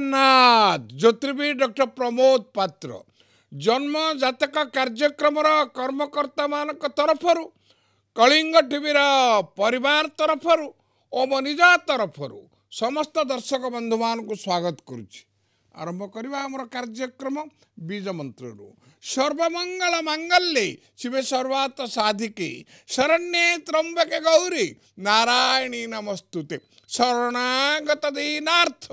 ଜଗନ୍ନାଥ ଜ୍ୟୋତିର୍ବି ଡକ୍ଟର ପ୍ରମୋଦ ପାତ୍ର ଜନ୍ମ ଜାତକ କାର୍ଯ୍ୟକ୍ରମର କର୍ମକର୍ତ୍ତାମାନଙ୍କ ତରଫରୁ କଳିଙ୍ଗ ଟିଭିର ପରିବାର ତରଫରୁ ଓ ମୋ ନିଜ ତରଫରୁ ସମସ୍ତ ଦର୍ଶକ ବନ୍ଧୁମାନଙ୍କୁ ସ୍ୱାଗତ କରୁଛି ଆରମ୍ଭ କରିବା ଆମର କାର୍ଯ୍ୟକ୍ରମ ବୀଜ ମନ୍ତ୍ରରୁ ସର୍ବମଙ୍ଗଳ ମାଙ୍ଗଲ୍ୟ ଶିବ ସର୍ବାତ ସାଧିକି ଶରଣ୍ୟେ ତ୍ରମ୍ବକେ ଗୌରୀ ନାରାୟଣୀ ନମସ୍ତୁତେ ଶରଣାଗତ ଦିନାର୍ଥ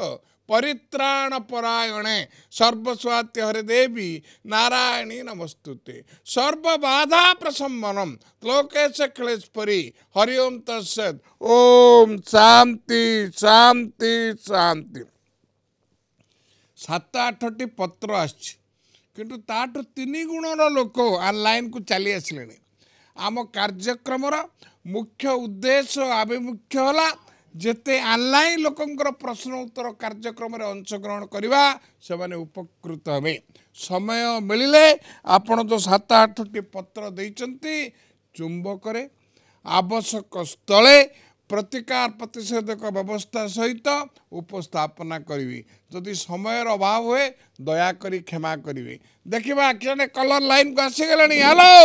परित्राण परायणे सर्वस्वात्य हरिदेवी नारायणी नमस्तुते सर्व बाधा प्रसम्मनम लोकेश क्लेशपरी हरिओम तत्सत ओम शांति शांति शांति ସାତ ଆଠଟି ପତ୍ର ଆସିଛି କିନ୍ତୁ ତାଠୁ ତିନି ଗୁଣର ଲୋକ ଅନଲାଇନ୍କୁ ଚାଲି ଆସିଲେଣି ଆମ କାର୍ଯ୍ୟକ୍ରମର ମୁଖ୍ୟ ଉଦ୍ଦେଶ୍ୟ ଆଭିମୁଖ୍ୟ ଯେତେ ଅନ୍ଲାଇନ୍ ଲୋକଙ୍କର ପ୍ରଶ୍ନ ଉତ୍ତର କାର୍ଯ୍ୟକ୍ରମରେ ଅଂଶଗ୍ରହଣ କରିବା ସେମାନେ ଉପକୃତ ହେବେ ସମୟ ମିଳିଲେ ଆପଣ ଯେଉଁ ସାତ ଆଠଟି ପତ୍ର ଦେଇଛନ୍ତି ଚୁମ୍ବକରେ ଆବଶ୍ୟକ ସ୍ଥଳେ ପ୍ରତିକାର ପ୍ରତିଷେଧକ ବ୍ୟବସ୍ଥା ସହିତ ଉପସ୍ଥାପନା କରିବି ଯଦି ସମୟର ଅଭାବ ହୁଏ ଦୟାକରି କ୍ଷମା କରିବି ଦେଖିବା କିଏ କଲର୍ ଲାଇନ୍କୁ ଆସିଗଲେଣି ହ୍ୟାଲୋ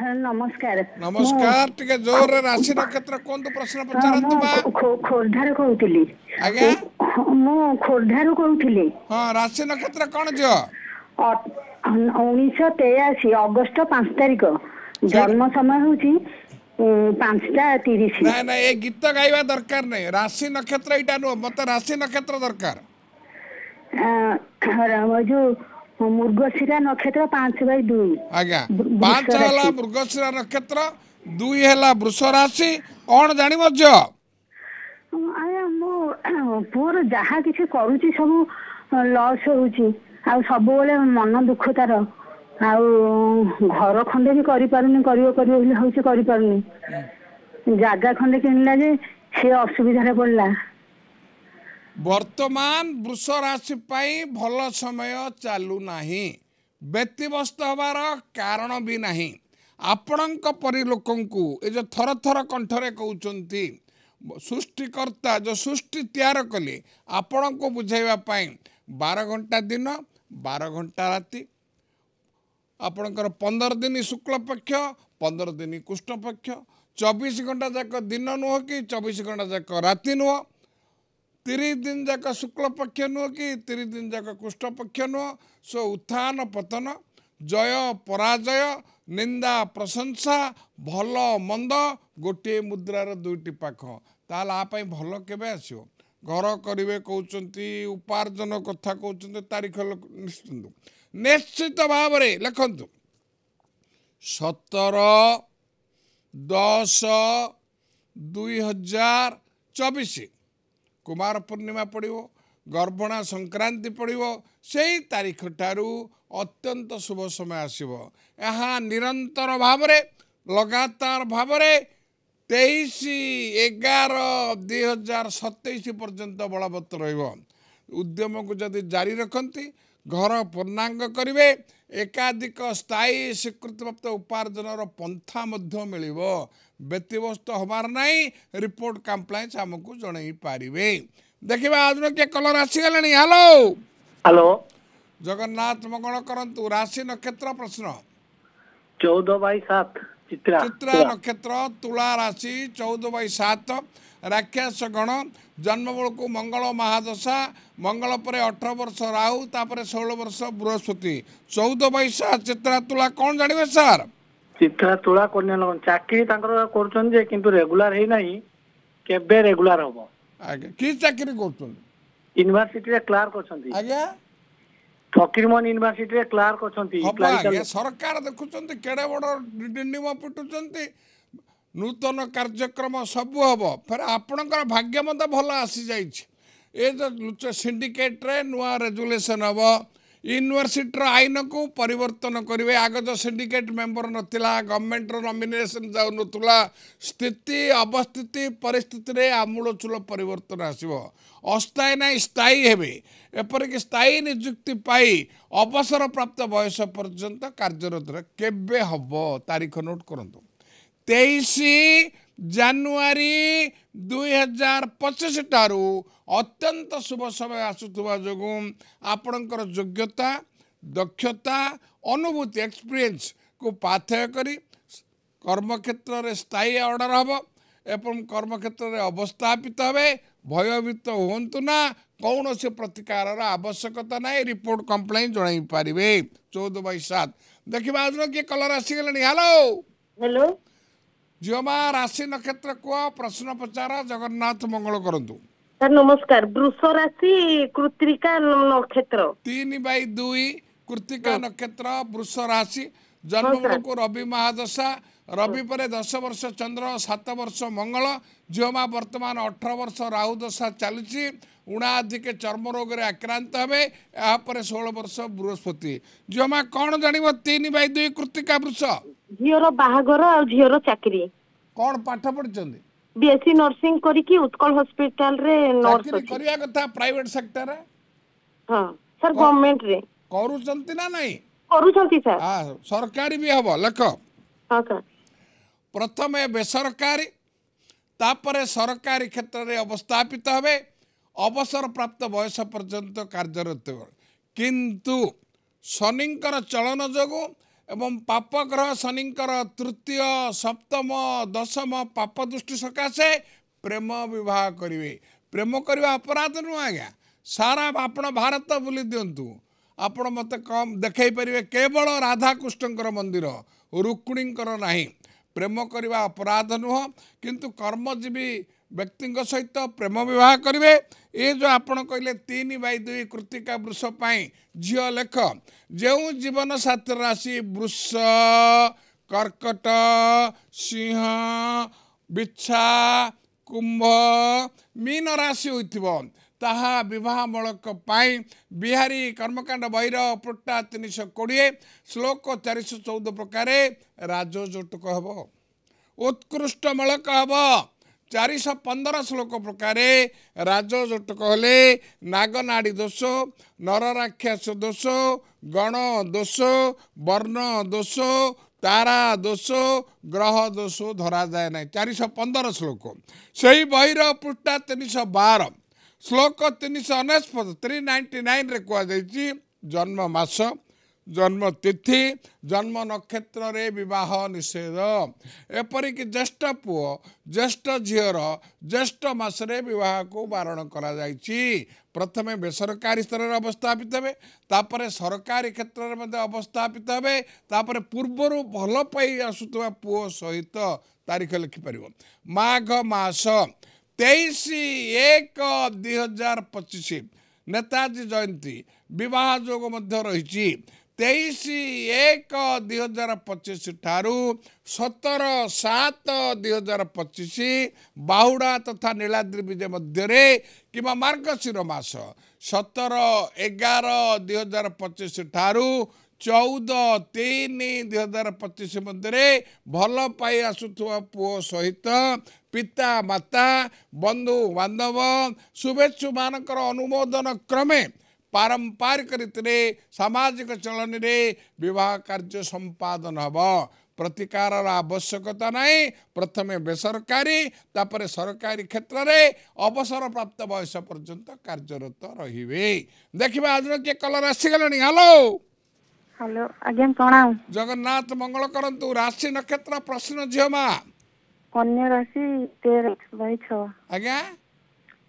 ନମସ୍କାର ନମସ୍କାର ଟିକେ ଜୋରରେ ରାଶି ନକ୍ଷତ୍ର କୁହନ୍ତୁ ପ୍ରଶ୍ନ ପଚାରନ୍ତୁ ଖୋର୍ଦ୍ଧାରୁ କହୁଥିଲି ଆଜ୍ଞା ମୁଁ ଖୋର୍ଦ୍ଧାରୁ କହୁଥିଲି ହଁ ରାଶି ନକ୍ଷତ୍ର କଣ ଝିଅ ଉଣେଇଶହ ତେୟାଅଶୀ ଅଗଷ୍ଟ ପାଞ୍ଚ ତାରିଖ ଜନ୍ମ ସମୟ ହଉଛି ପାଞ୍ଚଟା ତିରିଶ ନାଇଁ ନାଇଁ ଏ ଗୀତ ଗାଇବା ଦରକାର ନାହିଁ ରାଶି ନକ୍ଷତ୍ର ଏଇଟା ନୁହଁ ମତେ ରାଶି ନକ୍ଷତ୍ର ଦରକାର ଯୋଉ ମୃଗଶିରା ନକ୍ଷତ୍ର ପାଞ୍ଚ ବାଇ ଦୁଇ ଆଜ୍ଞା ପାଞ୍ଚ ହେଲା ମୃଗଶିରା ନକ୍ଷତ୍ର ଦୁଇ ହେଲା ବୃଷ ରାଶି କ'ଣ ଜାଣିବ ଝିଅ ଆଜ୍ଞା ମୁଁ ପୁଅର ଯାହା କିଛି କରୁଛି ସବୁ ଲସ୍ ହେଉଛି ଆଉ ସବୁବେଳେ ମନ ଦୁଃଖ ତାର ଆଉ ଘର ଖଣ୍ଡେ ବି କରିପାରୁନି କରିବ କରିବ ବୋଲି ହେଉଛି କରିପାରୁନି ଜାଗା ଖଣ୍ଡେ କିଣିଲା ଯେ ସେ ଅସୁବିଧାରେ ପଡ଼ିଲା ବର୍ତ୍ତମାନ ବୃଷ ରାଶି ପାଇଁ ଭଲ ସମୟ ଚାଲୁନାହିଁ ବ୍ୟତିବ୍ୟସ୍ତ ହେବାର କାରଣ ବି ନାହିଁ ଆପଣଙ୍କ ପରି ଲୋକଙ୍କୁ ଏ ଯେଉଁ ଥର ଥର କଣ୍ଠରେ କହୁଛନ୍ତି ସୃଷ୍ଟିକର୍ତ୍ତା ଯେଉଁ ସୃଷ୍ଟି ତିଆର କଲେ ଆପଣଙ୍କୁ ବୁଝାଇବା ପାଇଁ ବାର ଘଣ୍ଟା ଦିନ ବାର ଘଣ୍ଟା ରାତି ଆପଣଙ୍କର ପନ୍ଦର ଦିନ ଶୁକ୍ଳ ପକ୍ଷ ପନ୍ଦର ଦିନ କୃଷ୍ଣ ପକ୍ଷ ଚବିଶ ଘଣ୍ଟା ଯାକ ଦିନ ନୁହଁ କି ଚବିଶ ଘଣ୍ଟା ଯାକ ରାତି ନୁହଁ ତିରି ଦିନ ଯାକ ଶୁକ୍ଳ ପକ୍ଷ ନୁହଁ କି ତିରି ଦିନ ଯାକ ପକ୍ଷ ନୁହଁ ସୋ ଉତ୍ଥାନ ପତନ ଜୟ ପରାଜୟ ନିନ୍ଦା ପ୍ରଶଂସା ଭଲ ମନ୍ଦ ଗୋଟିଏ ମୁଦ୍ରାର ଦୁଇଟି ପାଖ ତାହେଲେ ଆ ପାଇଁ ଭଲ କେବେ ଆସିବ ଘର କରିବେ କହୁଛନ୍ତି ଉପାର୍ଜନ କଥା କହୁଛନ୍ତି ତାରିଖ ନିଶ୍ଚିନ୍ତୁ ନିଶ୍ଚିତ ଭାବରେ ଲେଖନ୍ତୁ ସତର ଦଶ ଦୁଇ ହଜାର ଚବିଶ କୁମାର ପୂର୍ଣ୍ଣିମା ପଡ଼ିବ ଗର୍ଭଣା ସଂକ୍ରାନ୍ତି ପଡ଼ିବ ସେଇ ତାରିଖଠାରୁ ଅତ୍ୟନ୍ତ ଶୁଭ ସମୟ ଆସିବ ଏହା ନିରନ୍ତର ଭାବରେ ଲଗାତାର ଭାବରେ ତେଇଶ ଏଗାର ଦୁଇ ହଜାର ସତେଇଶ ପର୍ଯ୍ୟନ୍ତ ବଳବତ୍ତ ରହିବ ଉଦ୍ୟମକୁ ଯଦି ଜାରି ରଖନ୍ତି ଘର ପୂର୍ଣ୍ଣାଙ୍ଗ କରିବେ ଏକାଧିକ ସ୍ଥାୟୀ ସ୍ୱୀକୃତିପ୍ରାପ୍ତ ଉପାର୍ଜନର ପନ୍ଥା ମଧ୍ୟ ମିଳିବ ବ୍ୟତିବ୍ୟସ୍ତ ହେବାର ନାହିଁ ରିପୋର୍ଟ କମ୍ପ୍ଲାଏନ୍ସ ଆମକୁ ଜଣେଇ ପାରିବେ ଦେଖିବା ଆଜିର କିଏ କଲର ଆସିଗଲେଣି ହ୍ୟାଲୋ ହ୍ୟାଲୋ ଜଗନ୍ନାଥ ମଙ୍ଗଳ କରନ୍ତୁ ରାଶି ନକ୍ଷତ୍ର ପ୍ରଶ୍ନ ଚଉଦ ବାଇ ସାତ ଚିତ୍ରା ନକ୍ଷତ୍ର ତୁଳା ରାଶି ଚଉଦ ବାଇ ସାତ ରାକ୍ଷାସ ଗଣ ଜନ୍ମବେଳକୁ ମଙ୍ଗଳ ମହାଦଶା ମଙ୍ଗଳ ପରେ ଅଠର ବର୍ଷ ରାହୁ ତାପରେ ଷୋହଳ ବର୍ଷ ବୃହସ୍ପତି ଚଉଦ ବାଇ ସାତ ଚିତ୍ରା ତୁଳା କ'ଣ ଜାଣିବେ ସାର୍ ଚିତ୍ରା ତୁଳା କନ୍ୟା ଲଗ୍ନ ଚାକିରି ତାଙ୍କର କରୁଛନ୍ତି ଯେ କିନ୍ତୁ ରେଗୁଲାର ହେଇନାହିଁ କେବେ ରେଗୁଲାର ହବ ଆଜ୍ଞା କି ଚାକିରି କରୁଛନ୍ତି ୟୁନିଭର୍ସିଟିରେ କ୍ଲାର୍କ ଅଛନ୍ତି ଆଜ୍ଞା ଫକୀରମୋହନ ୟୁନିଭର୍ସିଟିରେ କ୍ଲାର୍କ ଅଛନ୍ତି ସରକାର ଦେଖୁଛନ୍ତି କେଡ଼େ ବଡ଼ ଡିଣ୍ଡିମ ପିଟୁଛନ୍ତି ନୂତନ କାର୍ଯ୍ୟକ୍ରମ ସବୁ ହବ ଫେର ଆପଣଙ୍କର ଭାଗ୍ୟ ମଧ୍ୟ ଭଲ ଆସିଯାଇଛି ଏ ଯେଉଁ ସିଣ୍ଡିକେଟରେ ନୂଆ ରେଜୁଲେସନ୍ ହବ ୟୁନିଭର୍ସିଟିର ଆଇନକୁ ପରିବର୍ତ୍ତନ କରିବେ ଆଗ ଯେଉଁ ସିଣ୍ଡିକେଟ୍ ମେମ୍ବର ନଥିଲା ଗଭର୍ଣ୍ଣମେଣ୍ଟର ନମିନେସନ୍ ଯାଉନଥିଲା ସ୍ଥିତି ଅବସ୍ଥିତି ପରିସ୍ଥିତିରେ ଆମୂଳଚୂଳ ପରିବର୍ତ୍ତନ ଆସିବ ଅସ୍ଥାୟୀ ନାହିଁ ସ୍ଥାୟୀ ହେବେ ଏପରିକି ସ୍ଥାୟୀ ନିଯୁକ୍ତି ପାଇ ଅବସରପ୍ରାପ୍ତ ବୟସ ପର୍ଯ୍ୟନ୍ତ କାର୍ଯ୍ୟରତ କେବେ ହେବ ତାରିଖ ନୋଟ୍ କରନ୍ତୁ ତେଇଶ ଜାନୁଆରୀ ଦୁଇ ହଜାର ପଚିଶ ଠାରୁ ଅତ୍ୟନ୍ତ ଶୁଭ ସମୟ ଆସୁଥିବା ଯୋଗୁଁ ଆପଣଙ୍କର ଯୋଗ୍ୟତା ଦକ୍ଷତା ଅନୁଭୂତି ଏକ୍ସପିରିଏନ୍ସକୁ ପାଥେୟ କରି କର୍ମକ୍ଷେତ୍ରରେ ସ୍ଥାୟୀ ଅର୍ଡ଼ର ହେବ ଏବଂ କର୍ମକ୍ଷେତ୍ରରେ ଅବସ୍ଥାପିତ ହେବେ ଭୟଭୀତ ହୁଅନ୍ତୁ ନା କୌଣସି ପ୍ରତିକାରର ଆବଶ୍ୟକତା ନାହିଁ ରିପୋର୍ଟ କମ୍ପ୍ଲେନ୍ ଜଣାଇ ପାରିବେ ଚଉଦ ବାଇ ସାତ ଦେଖିବା ଆଜିର କିଏ କଲର୍ ଆସିଗଲେଣି ହ୍ୟାଲୋ ହ୍ୟାଲୋ ଝିଅମା ରାଶି ନକ୍ଷତ୍ର କୁହ ପ୍ରଶ୍ନ ପଚାର ଜଗନ୍ନାଥ ମଙ୍ଗଳ କରନ୍ତୁ ନମସ୍କାର ବୃଷ ରାଶି କୃତିକା ନକ୍ଷତ୍ର ତିନି ବାଇ ଦୁଇ କୃତିକା ନକ୍ଷତ୍ର ବୃଷ ରାଶି ଜନ୍ମକୁ ରବି ମହାଦଶା ରବି ପରେ ଦଶ ବର୍ଷ ଚନ୍ଦ୍ର ସାତ ବର୍ଷ ମଙ୍ଗଳ ଝିଅ ମା ବର୍ତ୍ତମାନ ଅଠର ବର୍ଷ ରାହୁ ଦଶା ଚାଲିଛି ଉଣା ଅଧିକ ଚର୍ମ ରୋଗରେ ଆକ୍ରାନ୍ତ ହେବେ ଏହାପରେ ଷୋହଳ ବର୍ଷ ବୃହସ୍ପତି ଝିଅମା କ'ଣ ଜାଣିବ ତିନି ବାଇ ଦୁଇ କୃତିକା ବୃଷ ଝିଅର ବାହାଘର ଆଉ ଝିଅର ଚାକିରି କଣ ପାଠ ପଢିଛନ୍ତି ବିଏସସି ନର୍ସିଂ କରିକି ଉତ୍କଳ ହସ୍ପିଟାଲରେ ନର୍ସ କରିବା କଥା ପ୍ରାଇଭେଟ ସେକ୍ଟରରେ ହଁ ସାର୍ ଗଭର୍ଣ୍ଣମେଣ୍ଟରେ କରୁଛନ୍ତି ନା ନାହିଁ କରୁଛନ୍ତି ସାର୍ ସରକାରୀ ବି ହବ ଲେଖ ହଁ ସାର୍ ପ୍ରଥମେ ବେସରକାରୀ ତାପରେ ସରକାରୀ କ୍ଷେତ୍ରରେ ଅବସ୍ଥାପିତ ହେବେ ଅବସରପ୍ରାପ୍ତ ବୟସ ପର୍ଯ୍ୟନ୍ତ କାର୍ଯ୍ୟରତ କିନ୍ତୁ ଶନିଙ୍କର ଚଳନ ଯୋଗୁଁ ଏବଂ ପାପଗ୍ରହ ଶନିଙ୍କର ତୃତୀୟ ସପ୍ତମ ଦଶମ ପାପ ଦୃଷ୍ଟି ସକାଶେ ପ୍ରେମ ବିବାହ କରିବେ ପ୍ରେମ କରିବା ଅପରାଧ ନୁହଁ ଆଜ୍ଞା ସାରା ଆପଣ ଭାରତ ବୁଲି ଦିଅନ୍ତୁ ଆପଣ ମୋତେ କମ୍ ଦେଖାଇ ପାରିବେ କେବଳ ରାଧାକୃଷ୍ଣଙ୍କର ମନ୍ଦିର ରୁକ୍ଣୀଙ୍କର ନାହିଁ ପ୍ରେମ କରିବା ଅପରାଧ ନୁହଁ କିନ୍ତୁ କର୍ମଜୀବୀ ବ୍ୟକ୍ତିଙ୍କ ସହିତ ପ୍ରେମ ବିବାହ କରିବେ ଏ ଯେଉଁ ଆପଣ କହିଲେ ତିନି ବାଇ ଦୁଇ କୃତିକା ବୃଷ ପାଇଁ ଝିଅ ଲେଖ ଯେଉଁ ଜୀବନସାଥୀ ରାଶି ବୃଷ କର୍କଟ ସିଂହ ବିଛା କୁମ୍ଭ ମୀନ ରାଶି ହୋଇଥିବ ତାହା ବିବାହମୂଳକ ପାଇଁ ବିହାରୀ କର୍ମକାଣ୍ଡ ବହିର ପୃଟା ତିନିଶହ କୋଡ଼ିଏ ଶ୍ଳୋକ ଚାରିଶହ ଚଉଦ ପ୍ରକାରେ ରାଜଯୌତୁକ ହେବ ଉତ୍କୃଷ୍ଟମୂଳକ ହେବ ଚାରିଶହ ପନ୍ଦର ଶ୍ଳୋକ ପ୍ରକାରେ ରାଜଜୋଟକ ହେଲେ ନାଗନାଡ଼ି ଦୋଷ ନରରାକ୍ଷାସ ଦୋଷ ଗଣ ଦୋଷ ବର୍ଣ୍ଣ ଦୋଷ ତାରା ଦୋଷ ଗ୍ରହ ଦୋଷ ଧରାଯାଏ ନାହିଁ ଚାରିଶହ ପନ୍ଦର ଶ୍ଳୋକ ସେହି ବହିର ପୃଷ୍ଠା ତିନିଶହ ବାର ଶ୍ଳୋକ ତିନିଶହ ଅନେଶ୍ୱତ ଥ୍ରୀ ନାଇଣ୍ଟି ନାଇନରେ କୁହାଯାଇଛି ଜନ୍ମ ମାସ ଜନ୍ମତିଥି ଜନ୍ମ ନକ୍ଷତ୍ରରେ ବିବାହ ନିଷେଧ ଏପରିକି ଜ୍ୟେଷ୍ଠ ପୁଅ ଜ୍ୟେଷ୍ଠ ଝିଅର ଜ୍ୟେଷ୍ଠ ମାସରେ ବିବାହକୁ ବାରଣ କରାଯାଇଛି ପ୍ରଥମେ ବେସରକାରୀ ସ୍ତରରେ ଅବସ୍ଥାପିତ ହେବେ ତାପରେ ସରକାରୀ କ୍ଷେତ୍ରରେ ମଧ୍ୟ ଅବସ୍ଥାପିତ ହେବେ ତାପରେ ପୂର୍ବରୁ ଭଲ ପାଇ ଆସୁଥିବା ପୁଅ ସହିତ ତାରିଖ ଲେଖିପାରିବ ମାଘ ମାସ ତେଇଶ ଏକ ଦୁଇ ହଜାର ପଚିଶ ନେତାଜୀ ଜୟନ୍ତୀ ବିବାହ ଯୋଗ ମଧ୍ୟ ରହିଛି ତେଇଶ ଏକ ଦୁଇ ହଜାର ପଚିଶ ଠାରୁ ସତର ସାତ ଦୁଇ ହଜାର ପଚିଶ ବାହୁଡ଼ା ତଥା ନୀଳାଦ୍ରି ବିଜେ ମଧ୍ୟରେ କିମ୍ବା ମାର୍ଗଶିର ମାସ ସତର ଏଗାର ଦୁଇ ହଜାର ପଚିଶ ଠାରୁ ଚଉଦ ତିନି ଦୁଇ ହଜାର ପଚିଶ ମଧ୍ୟରେ ଭଲ ପାଇ ଆସୁଥିବା ପୁଅ ସହିତ ପିତାମାତା ବନ୍ଧୁ ବାନ୍ଧବ ଶୁଭେଚ୍ଛୁମାନଙ୍କର ଅନୁମୋଦନ କ୍ରମେ ପାରମ୍ପାରିକ ରୀତିରେ ସାମାଜିକ ଚଳନୀରେ ବିବାହ କାର୍ଯ୍ୟ ସମ୍ପାଦନ ହେବ ପ୍ରତିକାରର ଆବଶ୍ୟକତା ନାହିଁ ପ୍ରଥମେ ବେସରକାରୀ ତାପରେ ସରକାରୀ କ୍ଷେତ୍ରରେ ଅବସରପ୍ରାପ୍ତ ବୟସ ପର୍ଯ୍ୟନ୍ତ କାର୍ଯ୍ୟରତ ରହିବେ ଦେଖିବା ଆଜିର କିଏ କଲର ଆସିଗଲାଣି ହ୍ୟାଲୋ ହ୍ୟାଲୋ ଆଜ୍ଞା ପ୍ରଣାମ ଜଗନ୍ନାଥ ମଙ୍ଗଳ କରନ୍ତୁ ରାଶି ନକ୍ଷତ୍ର ପ୍ରଶ୍ନ ଝିଅ ମା କନ୍ୟା ରାଶି ଆଜ୍ଞା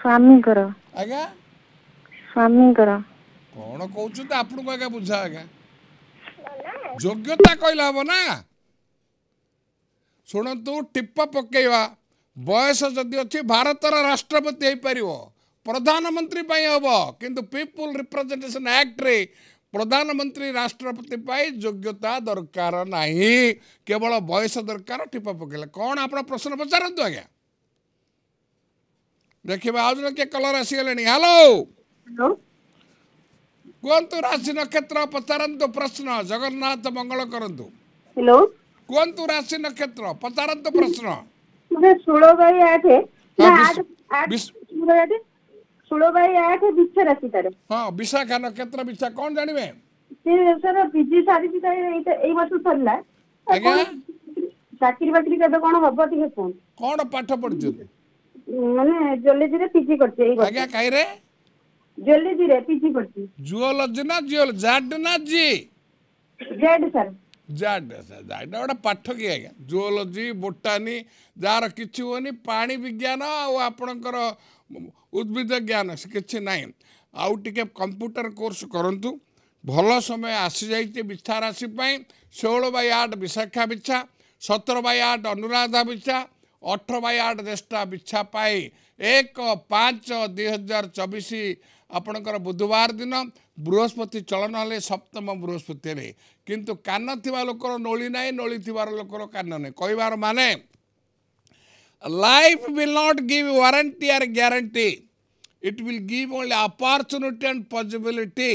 स्वामी कर आगा स्वामी कर कोन कहउछु त आपन को आगा बुझा आगा योग्यता कहला हो ना सुन तो टिप पकेवा बयस जदि अछि भारतर राष्ट्रपति हे परिवो प्रधानमंत्री पई होबो किंतु पीपल रिप्रेजेंटेशन एक्ट रे प्रधानमंत्री राष्ट्रपति पाई योग्यता दरकार नाही केवल बयस दरकार टिप पकेला कोन आपन प्रश्न पचारंतु आगा ଦେଖିବା ଆଉ ଜଣେ କିଏ କଲର ଆସିଗଲେଣି ହ୍ୟାଲୋ କୁହନ୍ତୁ ରାଶି ନକ୍ଷତ୍ର ପଚାରନ୍ତୁ ପ୍ରଶ୍ନ ଜଗନ୍ନାଥ ମଙ୍ଗଳ କରନ୍ତୁ କୁହନ୍ତୁ ରାଶି ନକ୍ଷତ୍ର ପଚାରନ୍ତୁ ପ୍ରଶ୍ନ ଷୋଳ ବାଇ ଆଠ ଷୋଳ ଆଠ ବିଛା ରାଶି ହଁ ବିଶାଖା ନକ୍ଷତ୍ର ବିଛା କଣ ଜାଣିବେ ଏଇ ବର୍ଷ ସରିଲା ଚାକିରି ବାକିରି କେବେ କଣ ହବ ଟିକେ କୁହନ୍ତୁ କଣ ପାଠ ପଢିଛନ୍ତି ମାନେ ଜୁଓଲୋଜିରେ ପିଜି କରିଛି ଏଇ ବର୍ଷ ଆଜ୍ଞା କାହିଁରେ ଜୁଓଲୋଜିରେ ପିଜି କରିଛି ଜୁଓଲୋଜି ନା ଜିଓ ଜାଡ୍ ନା ଜି ଜେଡ୍ ସାର୍ ଜାଡ୍ ସାର୍ ଜାଡ୍ ଗୋଟେ ପାଠ କି ଆଜ୍ଞା ଜୁଓଲୋଜି ବୋଟାନି ଯାହାର କିଛି ହୁଏନି ପାଣି ବିଜ୍ଞାନ ଆଉ ଆପଣଙ୍କର ଉଦ୍ଭିଦ ଜ୍ଞାନ କିଛି ନାହିଁ ଆଉ ଟିକେ କମ୍ପ୍ୟୁଟର କୋର୍ସ କରନ୍ତୁ ଭଲ ସମୟ ଆସିଯାଇଛି ବିଛା ରାଶି ପାଇଁ ଷୋହଳ ବାଇ ଆଠ ବିଶାଖା ବିଛା ସତର ବାଇ ଆଠ ଅନୁରାଧା ବିଛା ଅଠର ବାଇ ଆଠ ଦେଶଟା ବିଛା ପାଇ ଏକ ପାଞ୍ଚ ଦୁଇ ହଜାର ଚବିଶ ଆପଣଙ୍କର ବୁଧବାର ଦିନ ବୃହସ୍ପତି ଚଳନ ହେଲେ ସପ୍ତମ ବୃହସ୍ପତି ହେଲେ କିନ୍ତୁ କାନ ଥିବା ଲୋକର ନୋଳି ନାହିଁ ନୋଳି ଥିବାର ଲୋକର କାନ ନାହିଁ କହିବାର ମାନେ life will not give warranty or guarantee it will give only opportunity and possibility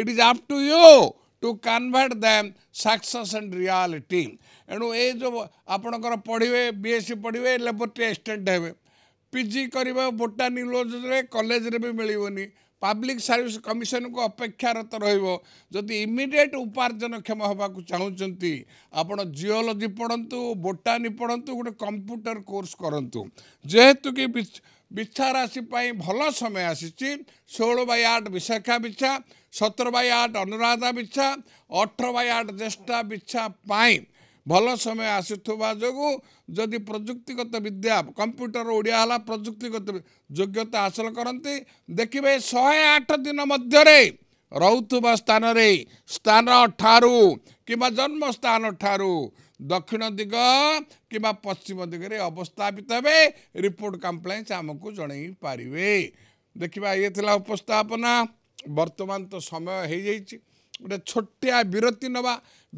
it is up to you to convert them success and reality. ଏଣୁ ଏଇ ଯେଉଁ ଆପଣଙ୍କର ପଢ଼ିବେ ବି ଏସ୍ ସି ପଢ଼ିବେ ଲେବୋରେଟରୀ ଆସିଷ୍ଟାଣ୍ଟ ହେବେ ପି ଜି କରିବେ ବୋଟାନିକ୍ ଲଜରେ କଲେଜରେ ବି ମିଳିବନି ପବ୍ଲିକ୍ ସର୍ଭିସ୍ କମିଶନକୁ ଅପେକ୍ଷାରତ ରହିବ ଯଦି ଇମିଡ଼ିଏଟ୍ ଉପାର୍ଜନକ୍ଷମ ହେବାକୁ ଚାହୁଁଛନ୍ତି ଆପଣ ଜିଓଲୋଜି ପଢ଼ନ୍ତୁ ବୋଟାନି ପଢ଼ନ୍ତୁ ଗୋଟେ କମ୍ପ୍ୟୁଟର କୋର୍ସ କରନ୍ତୁ ଯେହେତୁକି ବିଛା ରାଶି ପାଇଁ ଭଲ ସମୟ ଆସିଛି ଷୋହଳ ବାଇ ଆଠ ବିଶାଖା ବିଛା ସତର ବାଇ ଆଠ ଅନୁରାଧା ବିଛା ଅଠର ବାଇ ଆଠ ଜ୍ୟେଷ୍ଠା ବିଛା ପାଇଁ ଭଲ ସମୟ ଆସୁଥିବା ଯୋଗୁଁ ଯଦି ପ୍ରଯୁକ୍ତିଗତ ବିଦ୍ୟା କମ୍ପ୍ୟୁଟର ଓଡ଼ିଆ ହେଲା ପ୍ରଯୁକ୍ତିଗତ ଯୋଗ୍ୟତା ହାସଲ କରନ୍ତି ଦେଖିବେ ଶହେ ଆଠ ଦିନ ମଧ୍ୟରେ ରହୁଥିବା ସ୍ଥାନରେ ସ୍ଥାନ ଠାରୁ କିମ୍ବା ଜନ୍ମସ୍ଥାନ ଠାରୁ ଦକ୍ଷିଣ ଦିଗ କିମ୍ବା ପଶ୍ଚିମ ଦିଗରେ ଅବସ୍ଥାପିତ ହେବେ ରିପୋର୍ଟ କମ୍ପ୍ଲେନ୍ସ ଆମକୁ ଜଣାଇ ପାରିବେ ଦେଖିବା ଇଏ ଥିଲା ଉପସ୍ଥାପନା ବର୍ତ୍ତମାନ ତ ସମୟ ହେଇଯାଇଛି ଗୋଟେ ଛୋଟିଆ ବିରତି ନେବା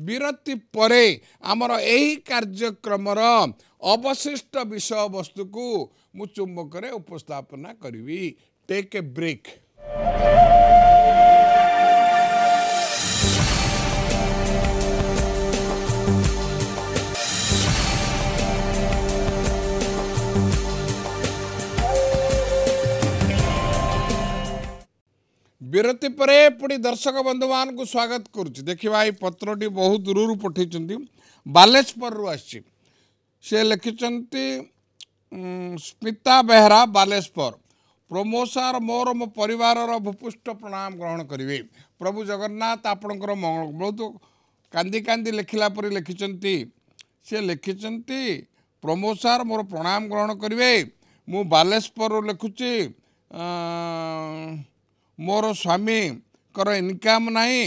ବିରତି ପରେ ଆମର ଏହି କାର୍ଯ୍ୟକ୍ରମର ଅବଶିଷ୍ଟ ବିଷୟବସ୍ତୁକୁ ମୁଁ ଚୁମ୍ବକରେ ଉପସ୍ଥାପନା କରିବି ଟେକ୍ ଏ ବ୍ରେକ୍ ବିରତି ପରେ ପୁଣି ଦର୍ଶକ ବନ୍ଧୁମାନଙ୍କୁ ସ୍ୱାଗତ କରୁଛି ଦେଖିବା ଏଇ ପତ୍ରଟି ବହୁ ଦୂରରୁ ପଠାଇଛନ୍ତି ବାଲେଶ୍ୱରରୁ ଆସିଛି ସେ ଲେଖିଛନ୍ତି ସ୍ମିତା ବେହେରା ବାଲେଶ୍ୱର ପ୍ରମୋ ସାର୍ ମୋର ମୋ ପରିବାରର ଭୂପୃଷ୍ଠ ପ୍ରଣାମ ଗ୍ରହଣ କରିବେ ପ୍ରଭୁ ଜଗନ୍ନାଥ ଆପଣଙ୍କର ମଙ୍ଗଳ ବହୁତ କାନ୍ଦି କାନ୍ଦି ଲେଖିଲା ପରେ ଲେଖିଛନ୍ତି ସେ ଲେଖିଛନ୍ତି ପ୍ରମୋ ସାର୍ ମୋର ପ୍ରଣାମ ଗ୍ରହଣ କରିବେ ମୁଁ ବାଲେଶ୍ୱରରୁ ଲେଖୁଛି ମୋର ସ୍ୱାମୀଙ୍କର ଇନକମ୍ ନାହିଁ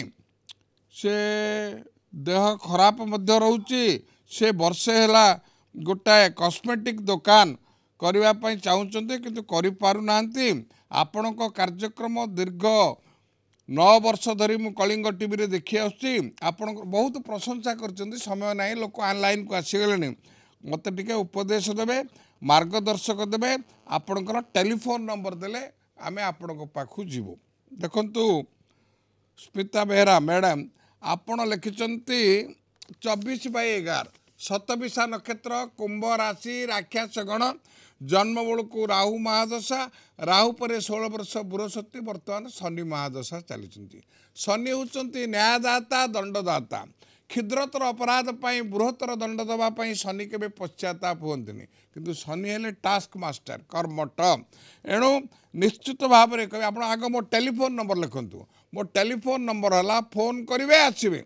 ସେ ଦେହ ଖରାପ ମଧ୍ୟ ରହୁଛି ସେ ବର୍ଷେ ହେଲା ଗୋଟାଏ କସ୍ମେଟିକ୍ ଦୋକାନ କରିବା ପାଇଁ ଚାହୁଁଛନ୍ତି କିନ୍ତୁ କରିପାରୁନାହାନ୍ତି ଆପଣଙ୍କ କାର୍ଯ୍ୟକ୍ରମ ଦୀର୍ଘ ନଅ ବର୍ଷ ଧରି ମୁଁ କଳିଙ୍ଗ ଟିଭିରେ ଦେଖି ଆସୁଛି ଆପଣଙ୍କ ବହୁତ ପ୍ରଶଂସା କରିଛନ୍ତି ସମୟ ନାହିଁ ଲୋକ ଅନ୍ଲାଇନ୍କୁ ଆସିଗଲେଣି ମୋତେ ଟିକେ ଉପଦେଶ ଦେବେ ମାର୍ଗଦର୍ଶକ ଦେବେ ଆପଣଙ୍କର ଟେଲିଫୋନ୍ ନମ୍ବର ଦେଲେ ଆମେ ଆପଣଙ୍କ ପାଖକୁ ଯିବୁ ଦେଖନ୍ତୁ ସ୍ମିତା ବେହେରା ମ୍ୟାଡ଼ାମ୍ ଆପଣ ଲେଖିଛନ୍ତି ଚବିଶ ବାଇ ଏଗାର ସତବିଶା ନକ୍ଷତ୍ର କୁମ୍ଭ ରାଶି ରାକ୍ଷାସ ଗଣ ଜନ୍ମବେଳକୁ ରାହୁ ମହାଦଶା ରାହୁ ପରେ ଷୋହଳ ବର୍ଷ ବୃହସ୍ପତି ବର୍ତ୍ତମାନ ଶନି ମହାଦଶା ଚାଲିଛନ୍ତି ଶନି ହେଉଛନ୍ତି ନ୍ୟାୟଦାତା ଦଣ୍ଡଦାତା କ୍ଷୁଦ୍ରତର ଅପରାଧ ପାଇଁ ବୃହତ୍ତର ଦଣ୍ଡ ଦେବା ପାଇଁ ଶନି କେବେ ପଶ୍ଚାତ୍ତାପ ହୁଅନ୍ତିନି କିନ୍ତୁ ଶନି ହେଲେ ଟାସ୍କ ମାଷ୍ଟର କର୍ମଟ ଏଣୁ ନିଶ୍ଚିତ ଭାବରେ କହିବେ ଆପଣ ଆଗ ମୋ ଟେଲିଫୋନ୍ ନମ୍ବର ଲେଖନ୍ତୁ ମୋ ଟେଲିଫୋନ୍ ନମ୍ବର ହେଲା ଫୋନ୍ କରିବେ ଆସିବେ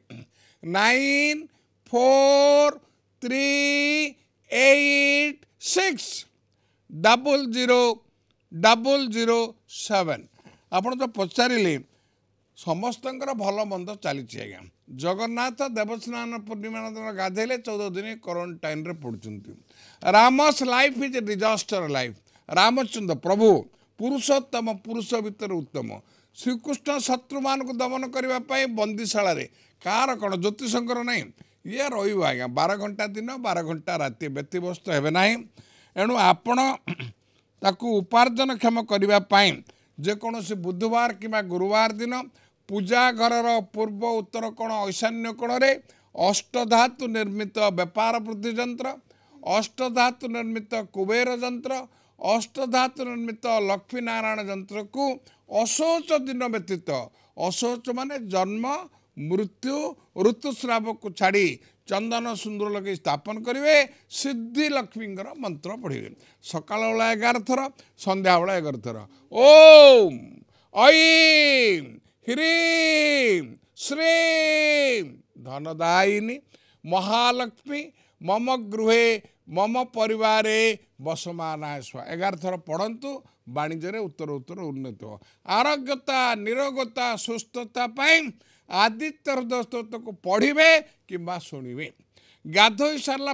nine four three eight six double zero double zero seven ଆପଣ ତ ପଚାରିଲେ ସମସ୍ତଙ୍କର ଭଲ ମନ୍ଦ ଚାଲିଛି ଆଜ୍ଞା ଜଗନ୍ନାଥ ଦେବସ୍ନାନ ପୂର୍ଣ୍ଣିମା ଦିନ ଗାଧେଇଲେ ଚଉଦ ଦିନ କ୍ୱାରେଣ୍ଟାଇନ୍ରେ ପଡ଼ୁଛନ୍ତି Ram's life is disaster life Ramchandra ପ୍ରଭୁ ପୁରୁଷୋତ୍ତମ ପୁରୁଷ ଭିତରେ ଉତ୍ତମ ଶ୍ରୀକୃଷ୍ଣ ଶତ୍ରୁମାନଙ୍କୁ ଦମନ କରିବା ପାଇଁ ବନ୍ଦୀଶାଳାରେ କାହାର କ'ଣ ଜ୍ୟୋତିଷଙ୍କର ନାହିଁ ଇଏ ରହିବ ଆଜ୍ଞା ବାର ଘଣ୍ଟା ଦିନ ବାର ଘଣ୍ଟା ରାତି ବ୍ୟତିବ୍ୟସ୍ତ ହେବେ ନାହିଁ ଏଣୁ ଆପଣ ତାକୁ ଉପାର୍ଜନକ୍ଷମ କରିବା ପାଇଁ ଯେକୌଣସି ବୁଧବାର କିମ୍ବା ଗୁରୁବାର ଦିନ ପୂଜାଘରର ପୂର୍ବ ଉତ୍ତର କୋଣ ଐଶାନ୍ୟ କୋଣରେ ଅଷ୍ଟଧାତୁ ନିର୍ମିତ ବେପାର ବୃଦ୍ଧି ଯନ୍ତ୍ର ଅଷ୍ଟଧାତୁ ନିର୍ମିତ କୁବେର ଯନ୍ତ୍ର ଅଷ୍ଟଧାତୁ ନିର୍ମିତ ଲକ୍ଷ୍ମୀନାରାୟଣ ଯନ୍ତ୍ରକୁ ଅଶୌଚ ଦିନ ବ୍ୟତୀତ ଅଶୌଚ ମାନେ ଜନ୍ମ ମୃତ୍ୟୁ ଋତୁସ୍ରାବକୁ ଛାଡ଼ି ଚନ୍ଦନ ସୁନ୍ଦର ଲଗେଇ ସ୍ଥାପନ କରିବେ ସିଦ୍ଧି ଲକ୍ଷ୍ମୀଙ୍କର ମନ୍ତ୍ର ପଢ଼ିବେ ସକାଳବେଳା ଏଗାର ଥର ସନ୍ଧ୍ୟାବେଳା ଏଗାର ଥର ଓ ଐ श्री धनदायिनी महालक्ष्मी मम गृह मम परवार बसमाना एघार थर पढन्तु वाणिज्य उत्तर उत्तर उन्नति हो आरोग्यता निरोगता सुस्थताप आदित्य पढिबे पढि शुणे शुणवे गाधै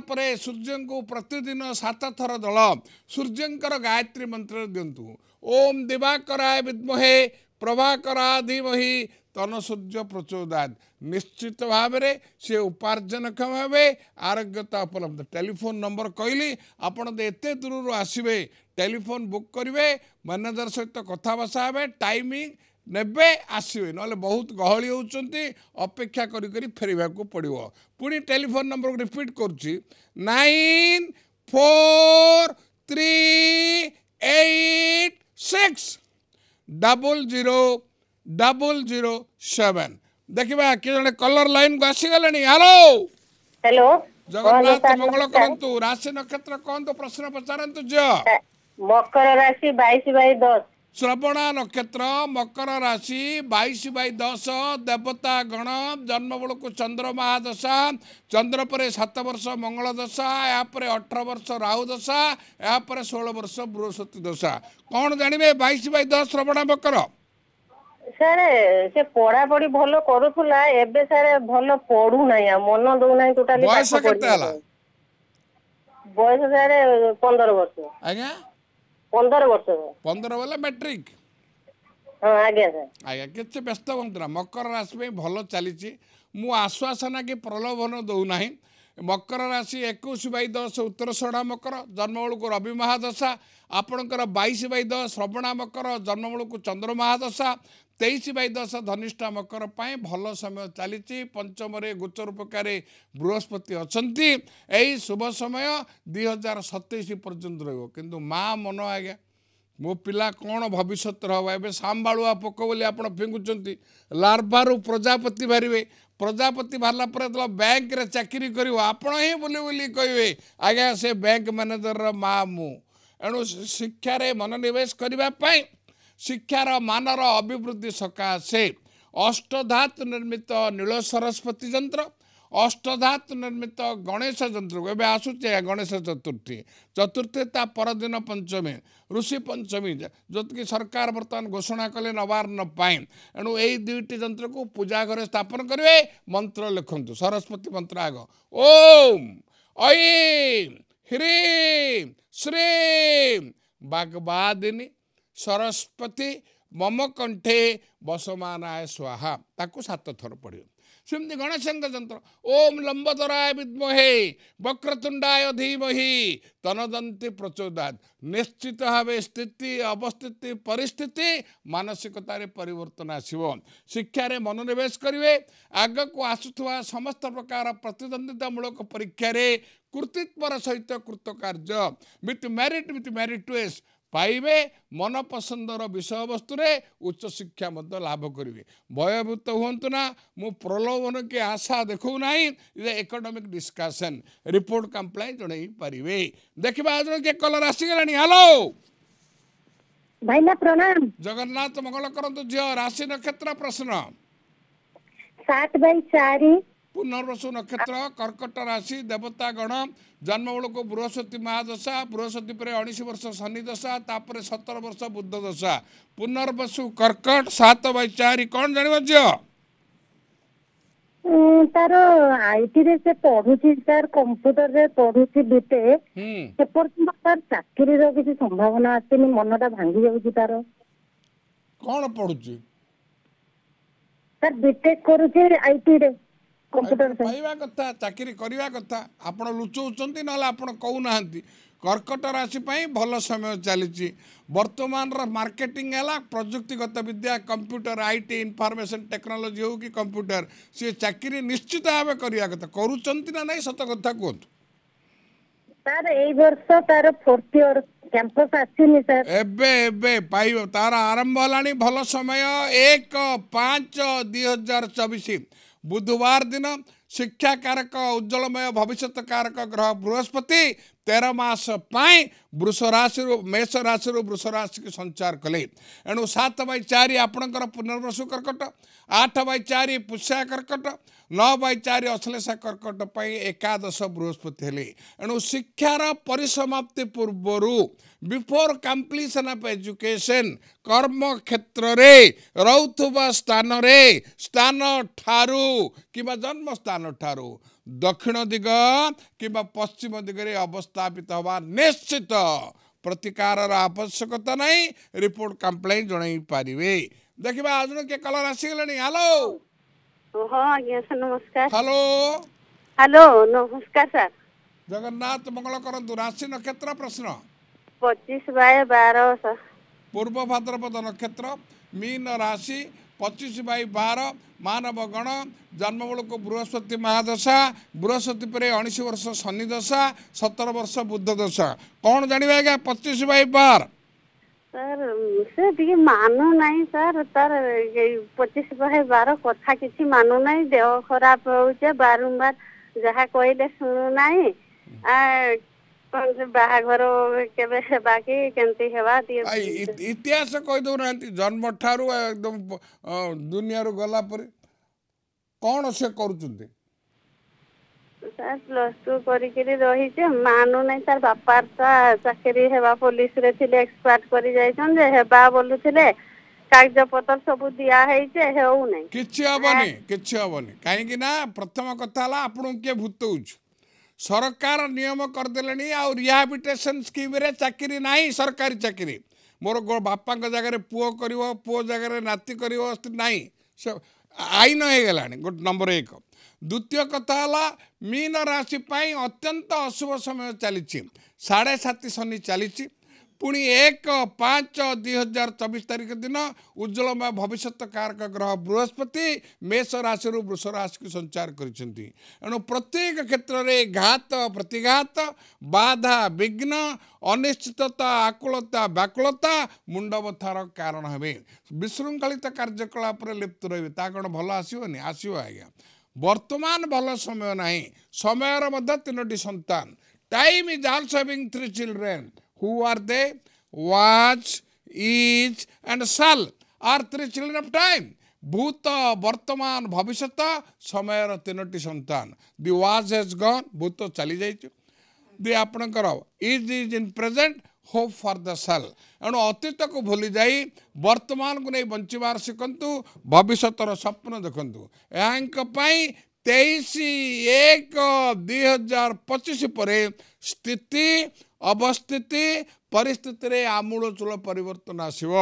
परे सूर्यको प्रतिदिन सात थर दल सूर्यको गायत्री मन्त्र दिवाकर विद्महे ପ୍ରଭାକରାଧିମହି ତନସୂର୍ଯ୍ୟ ପ୍ରଚୋଦାତ ନିଶ୍ଚିତ ଭାବରେ ସେ ଉପାର୍ଜନକ୍ଷମ ହେବେ ଆରୋଗ୍ୟତା ଉପଲବ୍ଧ ଟେଲିଫୋନ୍ ନମ୍ବର କହିଲି ଆପଣ ତ ଏତେ ଦୂରରୁ ଆସିବେ ଟେଲିଫୋନ୍ ବୁକ୍ କରିବେ ମ୍ୟାନେଜର ସହିତ କଥାବାର୍ତ୍ତା ହେବେ ଟାଇମିଂ ନେବେ ଆସିବେ ନହେଲେ ବହୁତ ଗହଳି ହେଉଛନ୍ତି ଅପେକ୍ଷା କରି କରି ଫେରିବାକୁ ପଡ଼ିବ ପୁଣି ଟେଲିଫୋନ୍ ନମ୍ବରକୁ ରିପିଟ୍ କରୁଛି nine four three eight six double zero double zero seven ଦେଖିବା କିଏ ଜଣେ କଲର ଲାଇନକୁ ଆସିଗଲେଣି ହ୍ୟାଲୋ ହ୍ୟାଲୋ ଜଗନ୍ନାଥ ମଙ୍ଗଳ କରନ୍ତୁ ରାଶି ନକ୍ଷତ୍ର କହନ୍ତୁ ପ୍ରଶ୍ନ ପଚାରନ୍ତୁ ଝିଅ ମକର ରାଶି ବାଇଶ ବାଇ ଦଶ ଶ୍ରବଣ ନକ୍ଷତ୍ର ମକର ରାଶି ବାଇଶ ବାଇ ଦଶ ଦେବତା ଗଣ ଜନ୍ମବେଳକୁ ଚନ୍ଦ୍ରମା ଦଶା ଚନ୍ଦ୍ର ପରେ ସାତ ବର୍ଷ ମଙ୍ଗଳ ଦଶା ଏହାପରେ ଅଠର ବର୍ଷ ରାହୁ ଦଶା ଏହାପରେ ଷୋହଳ ବର୍ଷ ବୃହସ୍ପତି ଦଶା କ'ଣ ଜାଣିବେ ବାଇଶ ବାଇ ଦଶ ଶ୍ରବଣ ମକର ସାର୍ ସେ ପଢାପଢି ଭଲ କରୁଥିଲା ଏବେ ସାର୍ ଭଲ ପଢୁନାହିଁ ମନ ଦଉନାହିଁ ବୟସ କେତେ ପନ୍ଦର ବର୍ଷ ଆଜ୍ଞା ପନ୍ଦର ବେଲେ ମେଟ୍ରିକ ଆଜ୍ଞା କେତେ ବ୍ୟସ୍ତ ହୁଅନ୍ତୁ ନା ମକର ରାଶି ପାଇଁ ଭଲ ଚାଲିଛି ମୁଁ ଆଶ୍ୱାସନା କି ପ୍ରଲୋଭନ ଦେଉନାହିଁ ମକର ରାଶି ଏକୋଇଶ ବାଇ ଦଶ ଉତ୍ତର ଶ୍ରବଣା ମକର ଜନ୍ମବେଳକୁ ରବି ମହାଦଶା ଆପଣଙ୍କର ବାଇଶ ବାଇ ଦଶ ଶ୍ରବଣା ମକର ଜନ୍ମବେଳକୁ ଚନ୍ଦ୍ର ମହାଦଶା ତେଇଶ ବାଇ ଦଶ ଧନିଷ୍ଠା ମକର ପାଇଁ ଭଲ ସମୟ ଚାଲିଛି ପଞ୍ଚମରେ ଗୋଚର ପ୍ରକାରେ ବୃହସ୍ପତି ଅଛନ୍ତି ଏହି ଶୁଭ ସମୟ ଦୁଇ ହଜାର ସତେଇଶ ପର୍ଯ୍ୟନ୍ତ ରହିବ କିନ୍ତୁ ମା ମନ ଆଜ୍ଞା ମୋ ପିଲା କ'ଣ ଭବିଷ୍ୟତରେ ହେବ ଏବେ ସାମ୍ବାଳୁଆ ପୋକ ବୋଲି ଆପଣ ଫିଙ୍ଗୁଛନ୍ତି ଲାର୍ଭାରୁ ପ୍ରଜାପତି ବାହାରିବେ ପ୍ରଜାପତି ବାହାରିଲା ପରେ ତ ବ୍ୟାଙ୍କରେ ଚାକିରି କରିବ ଆପଣ ହିଁ ବୁଲି ବୁଲି କହିବେ ଆଜ୍ଞା ସେ ବ୍ୟାଙ୍କ ମ୍ୟାନେଜରର ମା ମୁଁ ଏଣୁ ଶିକ୍ଷାରେ ମନୋନିବେଶ କରିବା ପାଇଁ ଶିକ୍ଷାର ମାନର ଅଭିବୃଦ୍ଧି ସକାଶେ ଅଷ୍ଟଧାତୁ ନିର୍ମିତ ନୀଳ ସରସ୍ୱତୀ ଯନ୍ତ୍ର ଅଷ୍ଟଧାତୁ ନିର୍ମିତ ଗଣେଶ ଯନ୍ତ୍ରକୁ ଏବେ ଆସୁଛି ଆଜ୍ଞା ଗଣେଶ ଚତୁର୍ଥୀ ଚତୁର୍ଥୀ ତା ପରଦିନ ପଞ୍ଚମୀ ଋଷି ପଞ୍ଚମୀ ଯେଉଁକି ସରକାର ବର୍ତ୍ତମାନ ଘୋଷଣା କଲେ ନବାର୍ଣ୍ଣ ପାଇଁ ଏଣୁ ଏଇ ଦୁଇଟି ଯନ୍ତ୍ରକୁ ପୂଜା ଘରେ ସ୍ଥାପନ କରିବେ ମନ୍ତ୍ର ଲେଖନ୍ତୁ ସରସ୍ୱତୀ ମନ୍ତ୍ର ଆଗ ଓମ୍ ଐ ହ୍ରୀ ଶ୍ରୀ ବାଗବାଦିନୀ ସରସ୍ୱତୀ ମମକଣ୍ଠେ ବସମାନାୟ ସ୍ୱାହା ତାକୁ ସାତ ଥର ପଢ଼ିବ ସେମିତି ଗଣେଶଙ୍କ ଯନ୍ତ୍ର ଓମ୍ ଲମ୍ବତରାୟ ବିଦ୍ମହେ ବକ୍ରତୁଣ୍ଡାୟ ଧୀମହି ତନଦନ୍ତୀ ପ୍ରଚୋଦା ନିଶ୍ଚିତ ଭାବେ ସ୍ଥିତି ଅବସ୍ଥିତି ପରିସ୍ଥିତି ମାନସିକତାରେ ପରିବର୍ତ୍ତନ ଆସିବ ଶିକ୍ଷାରେ ମନୋନିବେଶ କରିବେ ଆଗକୁ ଆସୁଥିବା ସମସ୍ତ ପ୍ରକାର ପ୍ରତିଦ୍ୱନ୍ଦ୍ୱିତା ମୂଳକ ପରୀକ୍ଷାରେ କୃତିତ୍ୱର ସହିତ କୃତକାର୍ଯ୍ୟ ୱିଥ୍ ମ୍ୟାରିଟ୍ ୱିଥ୍ ମ୍ୟାରିଟ୍ ୱେସ୍ ପାଇବେ ମନ ପସନ୍ଦର ବିଷୟବସ୍ତୁରେ ଉଚ୍ଚଶିକ୍ଷା ମଧ୍ୟ ଲାଭ କରିବେ ଭୟଭୀତ ହୁଅନ୍ତୁ ନା ମୁଁ ପ୍ରଲୋଭନ କି ଆଶା ଦେଖାଉନାହିଁ ଯେ ଏକୋନୋମିକ୍ ଡିସ୍କସନ୍ ରିପୋର୍ଟ କମ୍ପ୍ଲାଏ ଜଣେଇ ପାରିବେ ଦେଖିବା ଆଜି କିଏ କଲର ଆସିଗଲାଣି ହ୍ୟାଲୋ ଭାଇନା ପ୍ରଣାମ ଜଗନ୍ନାଥ ମଙ୍ଗଳ କରନ୍ତୁ ଝିଅ ରାଶି ନକ୍ଷତ୍ର ପ୍ରଶ୍ନ ସାତ ବାଇ ଚାରି ପୁନର୍ବସୁ ନକ୍ଷତ୍ର କର୍କଟ ରାଶି ଦେବତାଗଣ ଜନ୍ମବେଳକୁ ବୃହସ୍ପତି ମହାଦଶା ବୃହସ୍ପତି ପରେ ଉଣେଇଶ ବର୍ଷ ଶନିଦଶା ତାପରେ ସତର ବର୍ଷ ବୁଦ୍ଧ ଦଶା ପୁନର୍ବସୁ କର୍କଟ ସାତ ବାଇ ଚାରି କଣ ଜାଣିବ ଝିଅ ତାର ଆଇଟିରେ ସେ ପଢୁଛି ସାର୍ କମ୍ପ୍ୟୁଟରରେ ପଢୁଛି ବିତେ ସାର୍ ଚାକିରିର କିଛି ସମ୍ଭାବନା ଆସିନି ମନଟା ଭାଙ୍ଗି ଯାଉଛି ତାର କଣ ପଢୁଛି ସାର୍ ବିଟେକ୍ କରୁଛି ଆଇଟିରେ କମ୍ପିଟେଣ୍ଟ ପାଇବା କଥା ଚାକିରି କରିବା କଥା ଆପଣ ଲୁଚଉଛନ୍ତି ନହେଲେ ଆପଣ କହୁନାହାନ୍ତି କର୍କଟ ରାଶି ପାଇଁ ଭଲ ସମୟ ଚାଲିଛି ବର୍ତ୍ତମାନର ମାର୍କେଟିଂ ହେଲା ପ୍ରଯୁକ୍ତିଗତ ବିଦ୍ୟା computer I T information technology ହେଉ କି କମ୍ପ୍ୟୁଟର ସିଏ ଚାକିରି ନିଶ୍ଚିତ ଭାବେ କରିବା କଥା କରୁଛନ୍ତି ନା ନାହିଁ ସତ କଥା କୁହନ୍ତୁ ସାର୍ ଏଇ ବର୍ଷ ତାର ଫୋର୍ଥ ଇୟର କ୍ୟାମ୍ପସ୍ ଆସିନି ସାର୍ ଏବେ ଏବେ ପାଇବ ତାର ଆରମ୍ଭ ହେଲାଣି ଭଲ ସମୟ ଏକ ପାଞ୍ଚ ଦୁଇ ହଜାର ଚବିଶ बुधवार दिन शिक्षा कारक उज्जवलमय भविष्य कारक ग्रह बृहस्पति तेमासप वृष राशि मेष राशि वृष राशि सञ्चार कले ए सात बय चार आपण पुनर्वशु कर्कट आठ बय चारि पोषा कर्कट नौ बय चार अश्लेषा कर्कट एकादश बृहस्पतिहरूले एसमाप्ति पूर्वहरू बिफोर कम्प्लिसन अफ एजुकेशन कर्म क्षेत्रले रोबा स्थानले स्थान स्थान ठुलो किम्बा दक्षिण दिग कि पश्चिम दिगरे अवस्थापित हवा निश्चित प्रतिकार आवश्यकता ना रिपोर्ट कंप्लेन जन पारे देखा आज के कलर आसीगले हलो तो हाँ, हेलो हेलो नमस्कार सर जगन्नाथ मंगल करंतु राशि नक्षत्र प्रश्न 25 बाय 12 सर पूर्व भाद्रपद नक्षत्र मीन राशि ପଚିଶ ବାଇ ବାର ମାନବ ଗଣ ଜନ୍ମମୂଳକ ବୃହସ୍ପତି ମହାଦଶା ବୃହସ୍ପତି ପରେ ଉଣେଇଶ ବର୍ଷ ଶନି ଦଶା ସତର ବର୍ଷ ବୁଦ୍ଧ ଦଶା କ'ଣ ଜାଣିବେ ଆଜ୍ଞା ପଚିଶ ବାଇ ବାର ସେ ଟିକେ ମାନୁ ସାର୍ ତାର ପଚିଶ ବାହେ ବାର କଥା କିଛି ମାନୁ ଦେହ ଖରାପ ହଉଛି ବାରମ୍ବାର ଯାହା କହିଲେ ଶୁଣୁ ନାହିଁ ବାହାଘର କେବେ ହେବା କି କେମିତି ହେବା ଇତିହାସ କହି ଦଉନାହାନ୍ତି ଜନ୍ମ ଠାରୁ ଏକଦମ ଦୁନିଆରୁ ଗଲା ପରେ କ'ଣ ସେ କରୁଛନ୍ତି ସାର୍ ପ୍ଲସ୍ ଟୁ କରିକିରି ରହିଛି ମାନୁ ନାହିଁ ସାର୍ ବାପା ତା ଚାକିରି ହେବା ପୋଲିସରେ ଥିଲେ ଏକ୍ସପାର୍ଟ କରି ଯାଇଛନ୍ତି ଯେ ହେବା ବୋଲୁଥିଲେ କାଗଜପତ୍ର ସବୁ ଦିଆ ହେଇଛି ହେଉନାହିଁ କିଛି ହବନି କିଛି ହବନି କାହିଁକି ନା ପ୍ରଥମ କଥା ହେଲା ଆପଣଙ୍କୁ କିଏ ଭୂତଉଛି ସରକାର ନିୟମ କରିଦେଲେଣି ଆଉ ରିହାବିଲିଟେସନ୍ ସ୍କିମ୍ରେ ଚାକିରି ନାହିଁ ସରକାରୀ ଚାକିରି ମୋର ବାପାଙ୍କ ଜାଗାରେ ପୁଅ କରିବ ପୁଅ ଜାଗାରେ ନାତି କରିବ ନାହିଁ ସେ ଆଇନ ହେଇଗଲାଣି ଗୋଟେ ନମ୍ବର ଏକ ଦ୍ୱିତୀୟ କଥା ହେଲା ମୀନ ରାଶି ପାଇଁ ଅତ୍ୟନ୍ତ ଅଶୁଭ ସମୟ ଚାଲିଛି ସାଢ଼େ ସାତ ଶନି ଚାଲିଛି ପୁଣି ଏକ ପାଞ୍ଚ ଦୁଇ ହଜାର ଚବିଶ ତାରିଖ ଦିନ ଉଜ୍ଜଳମୟ ଭବିଷ୍ୟତ କାରକ ଗ୍ରହ ବୃହସ୍ପତି ମେଷ ରାଶିରୁ ବୃଷ ରାଶିକୁ ସଞ୍ଚାର କରିଛନ୍ତି ଏଣୁ ପ୍ରତ୍ୟେକ କ୍ଷେତ୍ରରେ ଘାତ ପ୍ରତିଘାତ ବାଧା ବିଘ୍ନ ଅନିଶ୍ଚିତତା ଆକୁଳତା ବ୍ୟାକୁଳତା ମୁଣ୍ଡବଥାର କାରଣ ହେବେ ବିଶୃଙ୍ଖଳିତ କାର୍ଯ୍ୟକଳାପରେ ଲିପ୍ତ ରହିବେ ତା କ'ଣ ଭଲ ଆସିବନି ଆସିବ ଆଜ୍ଞା ବର୍ତ୍ତମାନ ଭଲ ସମୟ ନାହିଁ ସମୟର ମଧ୍ୟ ତିନୋଟି ସନ୍ତାନ time is all saving three children who are they? Watch, eat, and sell are three children of time. Bhuta, Bartaman, Bhavishata, Samayara, Tinati, Santan. The was has gone, Bhuta, Chali Jaichu. The Apanakara, is is in present, hope for the cell. And Atita ko bholi jai, Bartaman ko nahi banchi baar shikantu, Bhavishata ra sapna dhakantu. Yanka pai, ତେଇଶ ଏକ ଦୁଇ ହଜାର ପଚିଶ ପରେ ସ୍ଥିତି ଅବସ୍ଥିତି ପରିସ୍ଥିତିରେ ଆମୂଳଚୂଳ ପରିବର୍ତ୍ତନ ଆସିବ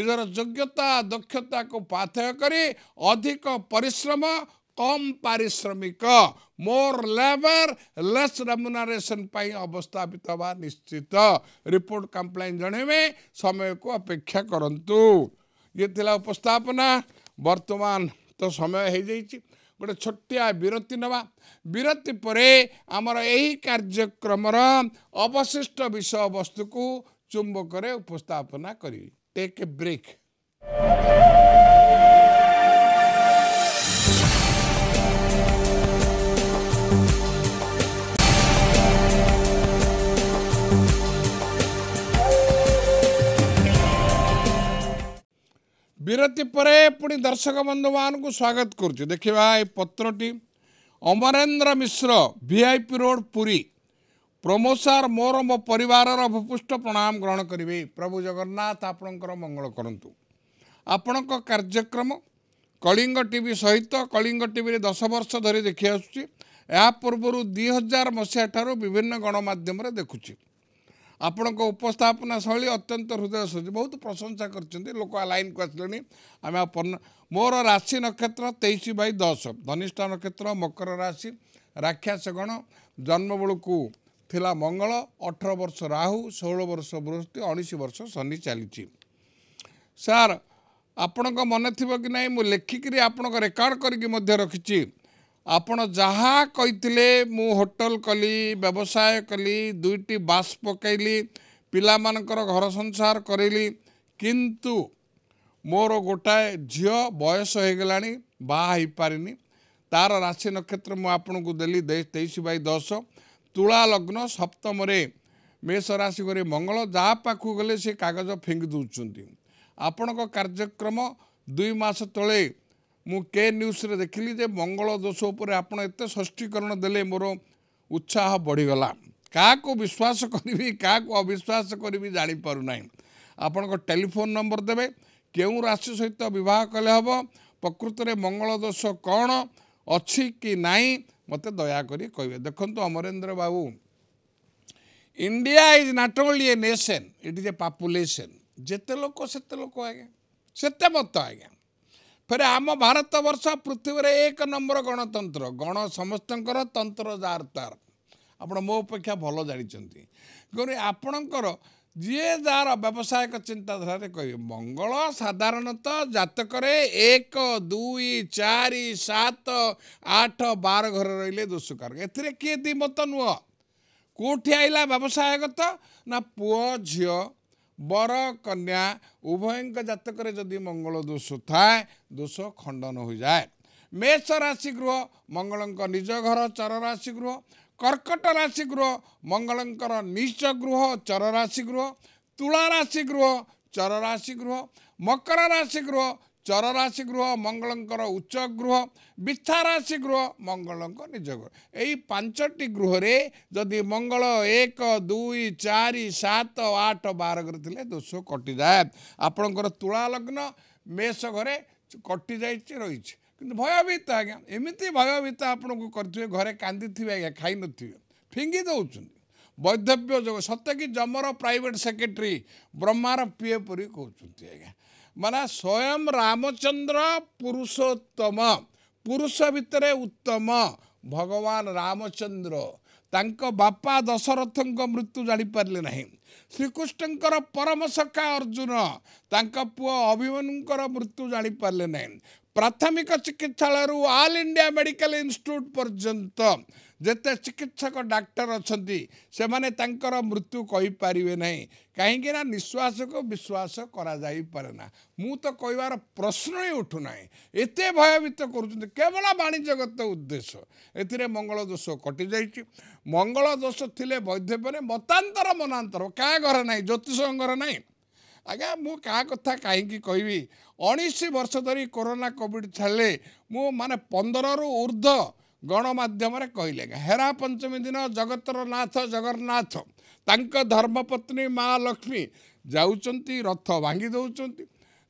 ନିଜର ଯୋଗ୍ୟତା ଦକ୍ଷତାକୁ ପାଥେୟ କରି ଅଧିକ ପରିଶ୍ରମ କମ୍ ପାରିଶ୍ରମିକ ମୋର୍ ଲେବର୍ ଲେସ୍ ରେମୁନାରେସନ୍ ପାଇଁ ଅବସ୍ଥାପିତ ବା ନିଶ୍ଚିତ ରିପୋର୍ଟ କମ୍ପ୍ଲେନ୍ ଜଣେଇବେ ସମୟକୁ ଅପେକ୍ଷା କରନ୍ତୁ ଇଏ ଥିଲା ଉପସ୍ଥାପନା ବର୍ତ୍ତମାନ ତ ସମୟ ହୋଇଯାଇଛି ଗୋଟେ ଛୋଟିଆ ବିରତି ନେବା ବିରତି ପରେ ଆମର ଏହି କାର୍ଯ୍ୟକ୍ରମର ଅବଶିଷ୍ଟ ବିଷୟବସ୍ତୁକୁ ଚୁମ୍ବକରେ ଉପସ୍ଥାପନା କରିବି ଟେକ୍ ଏ ବ୍ରେକ୍ ବିରତି ପରେ ପୁଣି ଦର୍ଶକ ବନ୍ଧୁମାନଙ୍କୁ ସ୍ୱାଗତ କରୁଛୁ ଦେଖିବା ଏ ପତ୍ରଟି Amarendra Mishra V I P road Puri Pramod sir ମୋର ମୋ ପରିବାରର ଅଭୁପୃଷ୍ଟ ପ୍ରଣାମ ଗ୍ରହଣ କରିବି ପ୍ରଭୁ ଜଗନ୍ନାଥ ଆପଣଙ୍କର ମଙ୍ଗଳ କରନ୍ତୁ ଆପଣଙ୍କ କାର୍ଯ୍ୟକ୍ରମ କଳିଙ୍ଗ ଟିଭି ସହିତ କଳିଙ୍ଗ ଟିଭିରେ ଦଶ ବର୍ଷ ଧରି ଦେଖିଆସୁଛି ଏହା ପୂର୍ବରୁ ଦୁଇ ହଜାର ମସିହାଠାରୁ ବିଭିନ୍ନ ଗଣମାଧ୍ୟମରେ ଦେଖୁଛି ଆପଣଙ୍କ ଉପସ୍ଥାପନା ଶୈଳୀ ଅତ୍ୟନ୍ତ ହୃଦୟ ସୂଚୀ ବହୁତ ପ୍ରଶଂସା କରିଛନ୍ତି ଲୋକ ଆ ଲାଇନ୍କୁ ଆସିଲେଣି ଆମେ ପର୍ଣ୍ଣ ମୋର ରାଶି ନକ୍ଷତ୍ର ତେଇଶ ବାଇ ଦଶ ଧନିଷ୍ଠା ନକ୍ଷତ୍ର ମକର ରାଶି ରାକ୍ଷାସ ଗଣ ଜନ୍ମବେଳକୁ ଥିଲା ମଙ୍ଗଳ ଅଠର ବର୍ଷ ରାହୁ ଷୋହଳ ବର୍ଷ ବୃହସ୍ପତି ଉଣେଇଶ ବର୍ଷ ଶନି ଚାଲିଛି ସାର୍ ଆପଣଙ୍କ ମନେ ଥିବ କି ନାହିଁ ମୁଁ ଲେଖିକିରି ଆପଣଙ୍କ ରେକର୍ଡ଼ କରିକି ମଧ୍ୟ ରଖିଛି ଆପଣ ଯାହା କହିଥିଲେ ମୁଁ ହୋଟେଲ କଲି ବ୍ୟବସାୟ କଲି ଦୁଇଟି ବାସ୍ ପକାଇଲି ପିଲାମାନଙ୍କର ଘର ସଂସାର କରିଲି କିନ୍ତୁ ମୋର ଗୋଟାଏ ଝିଅ ବୟସ ହୋଇଗଲାଣି ବାହା ହୋଇପାରିନି ତାର ରାଶି ନକ୍ଷତ୍ର ମୁଁ ଆପଣଙ୍କୁ ଦେଲି ତେଇଶ ବାଇ ଦଶ ତୁଳା ଲଗ୍ନ ସପ୍ତମରେ ମେଷ ରାଶି କରି ମଙ୍ଗଳ ଯାହା ପାଖକୁ ଗଲେ ସେ କାଗଜ ଫିଙ୍ଗି ଦେଉଛନ୍ତି ଆପଣଙ୍କ କାର୍ଯ୍ୟକ୍ରମ ଦୁଇ ମାସ ତଳେ ମୁଁ କେ ନ୍ୟୁଜ୍ରେ ଦେଖିଲି ଯେ ମଙ୍ଗଳ ଦୋଷ ଉପରେ ଆପଣ ଏତେ ଷଷ୍ଠୀକରଣ ଦେଲେ ମୋର ଉତ୍ସାହ ବଢ଼ିଗଲା କାହାକୁ ବିଶ୍ୱାସ କରିବି କାହାକୁ ଅବିଶ୍ୱାସ କରିବି ଜାଣିପାରୁନାହିଁ ଆପଣଙ୍କ ଟେଲିଫୋନ୍ ନମ୍ବର ଦେବେ କେଉଁ ରାଶି ସହିତ ବିବାହ କଲେ ହେବ ପ୍ରକୃତରେ ମଙ୍ଗଳ ଦୋଷ କ'ଣ ଅଛି କି ନାହିଁ ମୋତେ ଦୟାକରି କହିବେ ଦେଖନ୍ତୁ ଅମରେନ୍ଦ୍ର ବାବୁ India is not only a nation it is a population ଯେତେ ଲୋକ ସେତେ ଲୋକ ଆଜ୍ଞା ସେତେ ମତ ଆଜ୍ଞା ଫେରେ ଆମ ଭାରତବର୍ଷ ପୃଥିବୀରେ ଏକ ନମ୍ବର ଗଣତନ୍ତ୍ର ଗଣ ସମସ୍ତଙ୍କର ତନ୍ତ୍ର ଯାର ତାର ଆପଣ ମୋ ଅପେକ୍ଷା ଭଲ ଜାଣିଛନ୍ତି କିନ୍ତୁ ଆପଣଙ୍କର ଯିଏ ଯାହାର ବ୍ୟବସାୟିକ ଚିନ୍ତାଧାରାରେ କହିବେ ମଙ୍ଗଳ ସାଧାରଣତଃ ଜାତକରେ ଏକ ଦୁଇ ଚାରି ସାତ ଆଠ ବାର ଘରେ ରହିଲେ ଦୋଷକାରକ ଏଥିରେ କିଏ ଦୁଇ ମତ ନୁହଁ କେଉଁଠି ଆସିଲା ବ୍ୟବସାୟଗତ ନା ପୁଅ ଝିଅ ବର କନ୍ୟା ଉଭୟଙ୍କ ଜାତକରେ ଯଦି ମଙ୍ଗଳ ଦୋଷ ଥାଏ ଦୋଷ ଖଣ୍ଡନ ହୋଇଯାଏ ମେଷ ରାଶି ଗୃହ ମଙ୍ଗଳଙ୍କ ନିଜ ଘର ଚର ରାଶି ଗୃହ କର୍କଟ ରାଶି ଗୃହ ମଙ୍ଗଳଙ୍କର ନିଜ ଗୃହ ଚର ରାଶି ଗୃହ ତୁଳା ରାଶି ଗୃହ ଚର ରାଶି ଗୃହ ମକର ରାଶି ଗୃହ ଚର ରାଶି ଗୃହ ମଙ୍ଗଳଙ୍କର ଉଚ୍ଚ ଗୃହ ମିଥା ରାଶି ଗୃହ ମଙ୍ଗଳଙ୍କ ନିଜ ଗୃହ ଏଇ ପାଞ୍ଚଟି ଗୃହରେ ଯଦି ମଙ୍ଗଳ ଏକ ଦୁଇ ଚାରି ସାତ ଆଠ ବାର ଘରେ ଥିଲେ ଦୋଷ କଟିଯାଏ ଆପଣଙ୍କର ତୁଳା ଲଗ୍ନ ମେଷ ଘରେ କଟିଯାଇଛି ରହିଛି କିନ୍ତୁ ଭୟଭୀତ ଆଜ୍ଞା ଏମିତି ଭୟଭୀତ ଆପଣଙ୍କୁ କରିଥିବେ ଘରେ କାନ୍ଦିଥିବେ ଆଜ୍ଞା ଖାଇନଥିବେ ଫିଙ୍ଗି ଦେଉଛନ୍ତି ବୈଧବ୍ୟ ଯୋଗ ସତେ କି ଜମର ପ୍ରାଇଭେଟ୍ ସେକ୍ରେଟେରୀ ବ୍ରହ୍ମାର ପିଏ ପରି କହୁଛନ୍ତି ଆଜ୍ଞା ମାନେ ସ୍ୱୟଂ ରାମଚନ୍ଦ୍ର ପୁରୁଷୋତ୍ତମ ପୁରୁଷ ଭିତରେ ଉତ୍ତମ ଭଗବାନ ରାମଚନ୍ଦ୍ର ତାଙ୍କ ବାପା ଦଶରଥଙ୍କ ମୃତ୍ୟୁ ଜାଣିପାରିଲେ ନାହିଁ ଶ୍ରୀକୃଷ୍ଣଙ୍କର ପରମ ସଖା ଅର୍ଜୁନ ତାଙ୍କ ପୁଅ ଅଭିମନ୍ୟୁଙ୍କର ମୃତ୍ୟୁ ଜାଣିପାରିଲେ ନାହିଁ ପ୍ରାଥମିକ ଚିକିତ୍ସାଳୟରୁ ଅଲ୍ ଇଣ୍ଡିଆ ମେଡ଼ିକାଲ ଇନଷ୍ଟିଚ୍ୟୁଟ୍ ପର୍ଯ୍ୟନ୍ତ ଯେତେ ଚିକିତ୍ସକ ଡାକ୍ତର ଅଛନ୍ତି ସେମାନେ ତାଙ୍କର ମୃତ୍ୟୁ କହିପାରିବେ ନାହିଁ କାହିଁକିନା ନିଶ୍ୱାସକୁ ବିଶ୍ୱାସ କରାଯାଇପାରେ ନା ମୁଁ ତ କହିବାର ପ୍ରଶ୍ନ ହିଁ ଉଠୁନାହିଁ ଏତେ ଭୟଭୀତ କରୁଛନ୍ତି କେବଳ ବାଣିଜ୍ୟଗତ ଉଦ୍ଦେଶ୍ୟ ଏଥିରେ ମଙ୍ଗଳ ଦୋଷ କଟିଯାଇଛି ମଙ୍ଗଳ ଦୋଷ ଥିଲେ ବୈଧବ୍ୟରେ ମତାନ୍ତର ମନାନ୍ତର କାହା ଘରେ ନାହିଁ ଜ୍ୟୋତିଷଙ୍କ ଘରେ ନାହିଁ ଆଜ୍ଞା ମୁଁ କାହା କଥା କାହିଁକି କହିବି ଉଣେଇଶ ବର୍ଷ ଧରି କରୋନା କୋଭିଡ଼ ଛାଡ଼ିଲେ ମୁଁ ମାନେ ପନ୍ଦରରୁ ଉର୍ଦ୍ଧ୍ୱ ଗଣମାଧ୍ୟମରେ କହିଲେ ହେରା ପଞ୍ଚମୀ ଦିନ ଜଗତର ନାଥ ଜଗନ୍ନାଥ ତାଙ୍କ ଧର୍ମପତ୍ନୀ ମା ଲକ୍ଷ୍ମୀ ଯାଉଛନ୍ତି ରଥ ଭାଙ୍ଗି ଦେଉଛନ୍ତି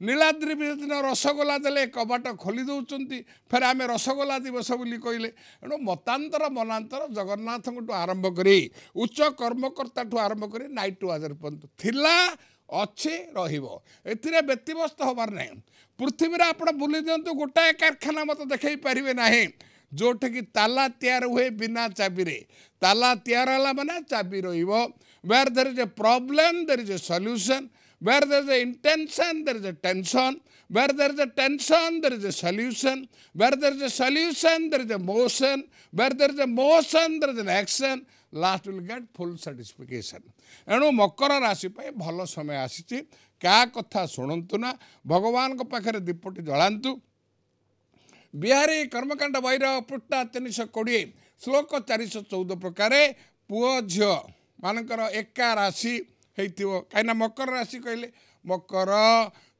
ନୀଳାଦ୍ରୀ ଦିନ ରସଗୋଲା ଦେଲେ କବାଟ ଖୋଲି ଦେଉଛନ୍ତି ଫେରେ ଆମେ ରସଗୋଲା ଦିବସ ବୋଲି କହିଲେ ଏଣୁ ମତାନ୍ତର ମନାନ୍ତର ଜଗନ୍ନାଥଙ୍କଠୁ ଆରମ୍ଭ କରି ଉଚ୍ଚ କର୍ମକର୍ତ୍ତାଠୁ ଆରମ୍ଭ କରି ନାଇଟ୍ ଟୁ ଆଜର୍ ପର୍ଯ୍ୟନ୍ତ ଥିଲା ଅଛି ରହିବ ଏଥିରେ ବ୍ୟତିବ୍ୟସ୍ତ ହେବାର ନାହିଁ ପୃଥିବୀରେ ଆପଣ ବୁଲି ଦିଅନ୍ତୁ ଗୋଟାଏ କାରଖାନା ମୋତେ ଦେଖାଇ ପାରିବେ ନାହିଁ जोटे कि ताला तैयार हुए बिना चाबी ताला तैयार है मैंने चाबी where there is a problem there is a solution where there is a intention there is a tension where there is a tension there is a solution where there is a solution there is a motion where there is a motion there is an action last will get full satisfaction एणु मकर राशि भल समय आसी क्या कथा शुणतुना भगवान पाखे दीपटी जलातु ବିହାରୀ କର୍ମକାଣ୍ଡ ବହିର ପୃଷ୍ଠା ତିନିଶହ କୋଡ଼ିଏ ଶ୍ଳୋକ ଚାରିଶହ ଚଉଦ ପ୍ରକାରେ ପୁଅ ଝିଅ ମାନଙ୍କର ଏକା ରାଶି ହେଇଥିବ କାହିଁକିନା ମକର ରାଶି କହିଲେ ମକର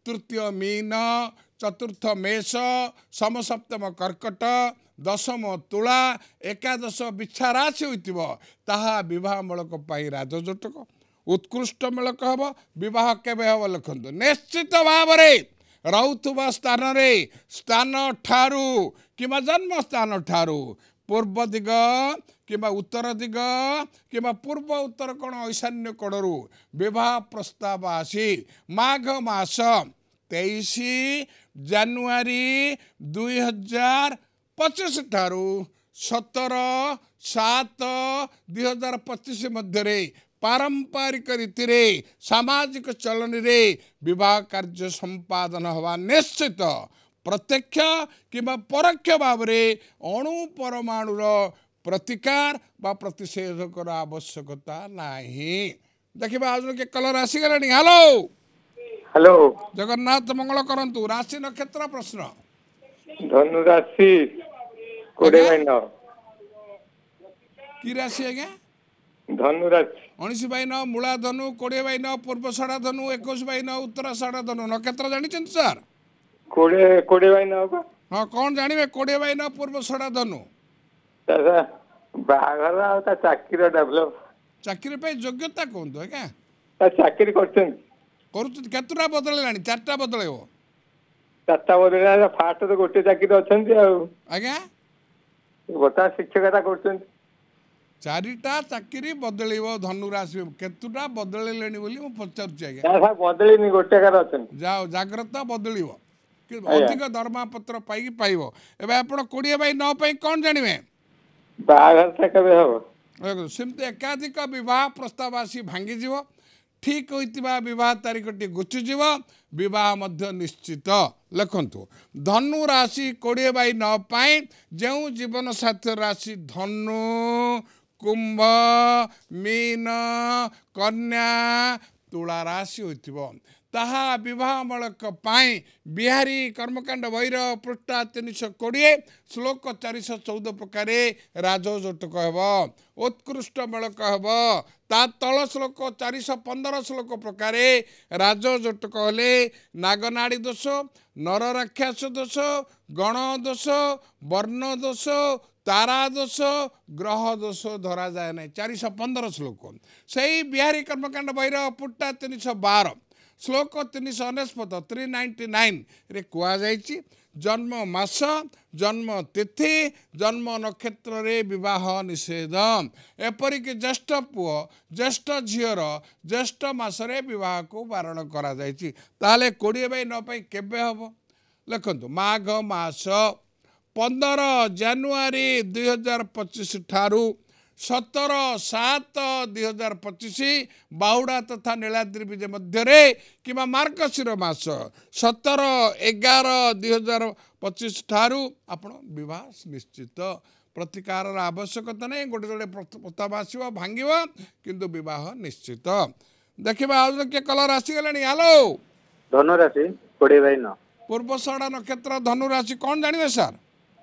ତୃତୀୟ ମୀନ ଚତୁର୍ଥ ମେଷ ସମସପ୍ତମ କର୍କଟ ଦଶମ ତୁଳା ଏକାଦଶ ବିଛା ରାଶି ହୋଇଥିବ ତାହା ବିବାହମୂଳକ ପାଇଁ ରାଜଯୋଟକ ଉତ୍କୃଷ୍ଟମୂଳକ ହେବ ବିବାହ କେବେ ହେବ ଲେଖନ୍ତୁ ନିଶ୍ଚିତ ଭାବରେ ରହୁଥିବା ସ୍ଥାନରେ ସ୍ଥାନ ଠାରୁ କିମ୍ବା ଠାରୁ ପୂର୍ବ ଦିଗ କିମ୍ବା ଉତ୍ତର ଦିଗ କିମ୍ବା ପୂର୍ବ ଉତ୍ତର କୋଣ ଈଶାନ୍ୟ କୋଣରୁ ବିବାହ ପ୍ରସ୍ତାବ ଆସି ମାଘ ମାସ ତେଇଶ ଜାନୁଆରୀ ଦୁଇହଜାର ପଚିଶ ଠାରୁ ସତର ସାତ ଦୁଇ ହଜାର ପଚିଶ ମଧ୍ୟରେ पारंपरिक रीति सामाजिक चलन बह कार्य संपादन हवा निश्चित प्रत्यक्ष किंवा ପରୋକ୍ଷ ଭାବରେ ଅଣୁ ପରମାଣୁର ପ୍ରତିକାର ବା ପ୍ରତିଷେଧକର ଆବଶ୍ୟକତା ନାହିଁ ଦେଖିବା ଆଉ ଜଣେ କଲର ଆସିଗଲାଣି ହ୍ୟାଲୋ ହ୍ୟାଲୋ ଜଗନ୍ନାଥ ମଙ୍ଗଳ କରନ୍ତୁ ରାଶି ନକ୍ଷତ୍ର ପ୍ରଶ୍ନ ଧନୁ ରାଶି କୋଡ଼ିଏ କି ରାଶି ଆଜ୍ଞା ଧନୁ ରାଶି ଉଣେଇଶ ବାଇ ନଅ ମୂଳା ଧନୁ କୋଡ଼ିଏ ବାଇ ନଅ ପୂର୍ବ ଷଡ଼ା ଧନୁ ଏକୋଇଶ ବାଇ ନଅ ଉତ୍ତର ଷଡ଼ା ଧନୁ ନକ୍ଷତ୍ର ଜାଣିଛନ୍ତି ସାର୍ କୋଡ଼ିଏ କୋଡ଼ିଏ ବାଇ ନଅ ହଁ କ'ଣ ଜାଣିବେ କୋଡ଼ିଏ ବାଇ ନଅ ପୂର୍ବ ଷଡ଼ା ଧନୁ ବାହାଘର ଆଉ ତା ଚାକିରି ଡେଭଲପ୍ ଚାକିରି ପାଇଁ ଯୋଗ୍ୟତା କୁହନ୍ତୁ ଆଜ୍ଞା ଚାକିରି କରୁଛନ୍ତି କରୁଛନ୍ତି କେତେଟା ବଦଳିଲାଣି ଚାରିଟା ବଦଳେଇବ ଚାରିଟା ବଦଳିଲାଣି ଫାର୍ଷ୍ଟ ତ ଗୋଟେ ଚାକିରି ଅଛନ୍ତି ଆଉ ଆଜ୍ଞା ବର୍ତ୍ତମାନ ଶିକ୍ଷକତା କରୁଛନ୍ତି ଚାରିଟା ଚାକିରି ବଦଳେଇବ ଧନୁରାଶି କେତୁଟା ବଦଳେଇଲେଣି ବୋଲି ମୁଁ ପଚାରୁଛି ଆଜ୍ଞା ବଦଳିନି ଗୋଟେ ଯାଅ ଜାଗ୍ରତ ବଦଳିବ ଅଧିକ ଦରମା ପତ୍ର ପାଇକି ପାଇବ ଏବେ ଆପଣ କୋଡ଼ିଏ ବାଇ ନଅ ପାଇଁ କ'ଣ ଜାଣିବେ ବାହାଘରଟା କେବେ ହେବ ସେମିତି ଏକାଧିକ ବିବାହ ପ୍ରସ୍ତାବ ଆସି ଭାଙ୍ଗିଯିବ ଠିକ୍ ହୋଇଥିବା ବିବାହ ତାରିଖଟି ଘୁଚିଯିବ ବିବାହ ମଧ୍ୟ ନିଶ୍ଚିତ ଲେଖନ୍ତୁ ଧନୁ ରାଶି କୋଡ଼ିଏ ବାଇ ନଅ ପାଇଁ ଯେଉଁ ଜୀବନସାଥୀ ରାଶି ଧନୁ କୁମ୍ଭ ମୀନ କନ୍ୟା ତୁଳା ରାଶି ହୋଇଥିବ ତାହା ବିବାହମୂଳକ ପାଇଁ ବିହାରୀ କର୍ମକାଣ୍ଡ ବୈର ପୃଷ୍ଠା ତିନିଶହ କୋଡ଼ିଏ ଶ୍ଳୋକ ଚାରିଶହ ଚଉଦ ପ୍ରକାରେ ରାଜଯୌତୁକ ହେବ ଉତ୍କୃଷ୍ଟମୂଳକ ହେବ ତା ତଳ ଶ୍ଳୋକ ଚାରିଶହ ପନ୍ଦର ଶ୍ଳୋକ ପ୍ରକାରେ ରାଜଯୌତୁକ ହେଲେ ନାଗନାଡ଼ି ଦୋଷ ନର ନରରାକ୍ଷାସ ଦୋଷ ଗଣ ଦୋଷ ବର୍ଣ୍ଣ ଦୋଷ ତାରାଦୋଷ ଗ୍ରହ ଦୋଷ ଧରାଯାଏ ନାହିଁ ଚାରିଶହ ପନ୍ଦର ଶ୍ଳୋକ ସେଇ ବିହାରୀ କର୍ମକାଣ୍ଡ ବହିର ପୁଟା ତିନିଶହ ବାର ଶ୍ଳୋକ ତିନିଶହ ଅନେଶ୍ୱତ ଥ୍ରୀ ନାଇଣ୍ଟି ନାଇନ୍ରେ କୁହାଯାଇଛି ଜନ୍ମ ମାସ ଜନ୍ମ ତିଥି ଜନ୍ମ ନକ୍ଷତ୍ରରେ ବିବାହ ନିଷେଧ ଏପରିକି ଜ୍ୟେଷ୍ଠ ପୁଅ ଜ୍ୟେଷ୍ଠ ଝିଅର ଜ୍ୟେଷ୍ଠ ମାସରେ ବିବାହକୁ ବାରଣ କରାଯାଇଛି ତାହେଲେ କୋଡ଼ିଏ ବାଇ ନ ପାଇଁ କେବେ ହେବ ଲେଖନ୍ତୁ ମାଘ ମାସ ପନ୍ଦର ଜାନୁଆରୀ ଦୁଇ ହଜାର ପଚିଶ ଠାରୁ ସତର ସାତ ଦୁଇ ହଜାର ପଚିଶ ବାହୁଡ଼ା ତଥା ନୀଳାଦ୍ରି ବିଜେ ମଧ୍ୟରେ କିମ୍ବା ମାର୍ଗଶିର ମାସ ସତର ଏଗାର ଦୁଇ ହଜାର ପଚିଶ ଠାରୁ ଆପଣ ବିବାହ ନିଶ୍ଚିତ ପ୍ରତିକାରର ଆବଶ୍ୟକତା ନାହିଁ ଗୋଟେ ଗୋଟେ ପ୍ରତାପ ଆସିବ ଭାଙ୍ଗିବ କିନ୍ତୁ ବିବାହ ନିଶ୍ଚିତ ଦେଖିବା ଆଉ ଜଣେ କିଏ କଲର ଆସିଗଲେଣି ହ୍ୟାଲୋ ଧନୁରାଶି କୋଡ଼ିଏ ଭାଇ ନ ପୂର୍ବ ସଡ଼ା ନକ୍ଷତ୍ର ଧନୁରାଶି କ'ଣ ଜାଣିବେ ସାର୍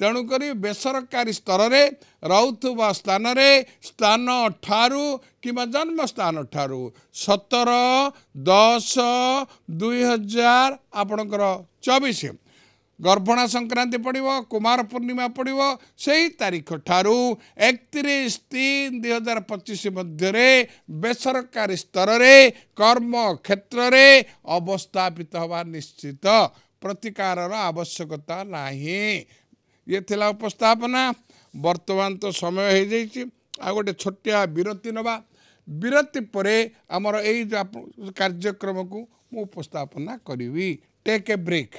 ତେଣୁକରି ବେସରକାରୀ ସ୍ତରରେ ରହୁଥିବା ସ୍ଥାନରେ ସ୍ଥାନ ଠାରୁ କିମ୍ବା ଜନ୍ମସ୍ଥାନ ଠାରୁ ସତର ଦଶ ଦୁଇହଜାର ଆପଣଙ୍କର ଚବିଶ ଗର୍ଭଣା ସଂକ୍ରାନ୍ତି ପଡ଼ିବ କୁମାର ପୂର୍ଣ୍ଣିମା ପଡ଼ିବ ସେହି ତାରିଖ ଠାରୁ ଏକତିରିଶ ତିନି ଦୁଇ ହଜାର ପଚିଶ ମଧ୍ୟରେ ବେସରକାରୀ ସ୍ତରରେ କର୍ମକ୍ଷେତ୍ରରେ ଅବସ୍ଥାପିତ ହେବା ନିଶ୍ଚିତ ପ୍ରତିକାରର ଆବଶ୍ୟକତା ନାହିଁ ଇଏ ଥିଲା ଉପସ୍ଥାପନା ବର୍ତ୍ତମାନ ତ ସମୟ ହେଇଯାଇଛି ଆଉ ଗୋଟେ ଛୋଟିଆ ବିରତି ନେବା ବିରତି ପରେ ଆମର ଏଇ କାର୍ଯ୍ୟକ୍ରମକୁ ମୁଁ ଉପସ୍ଥାପନା କରିବି ଟେକ୍ ଏ ବ୍ରେକ୍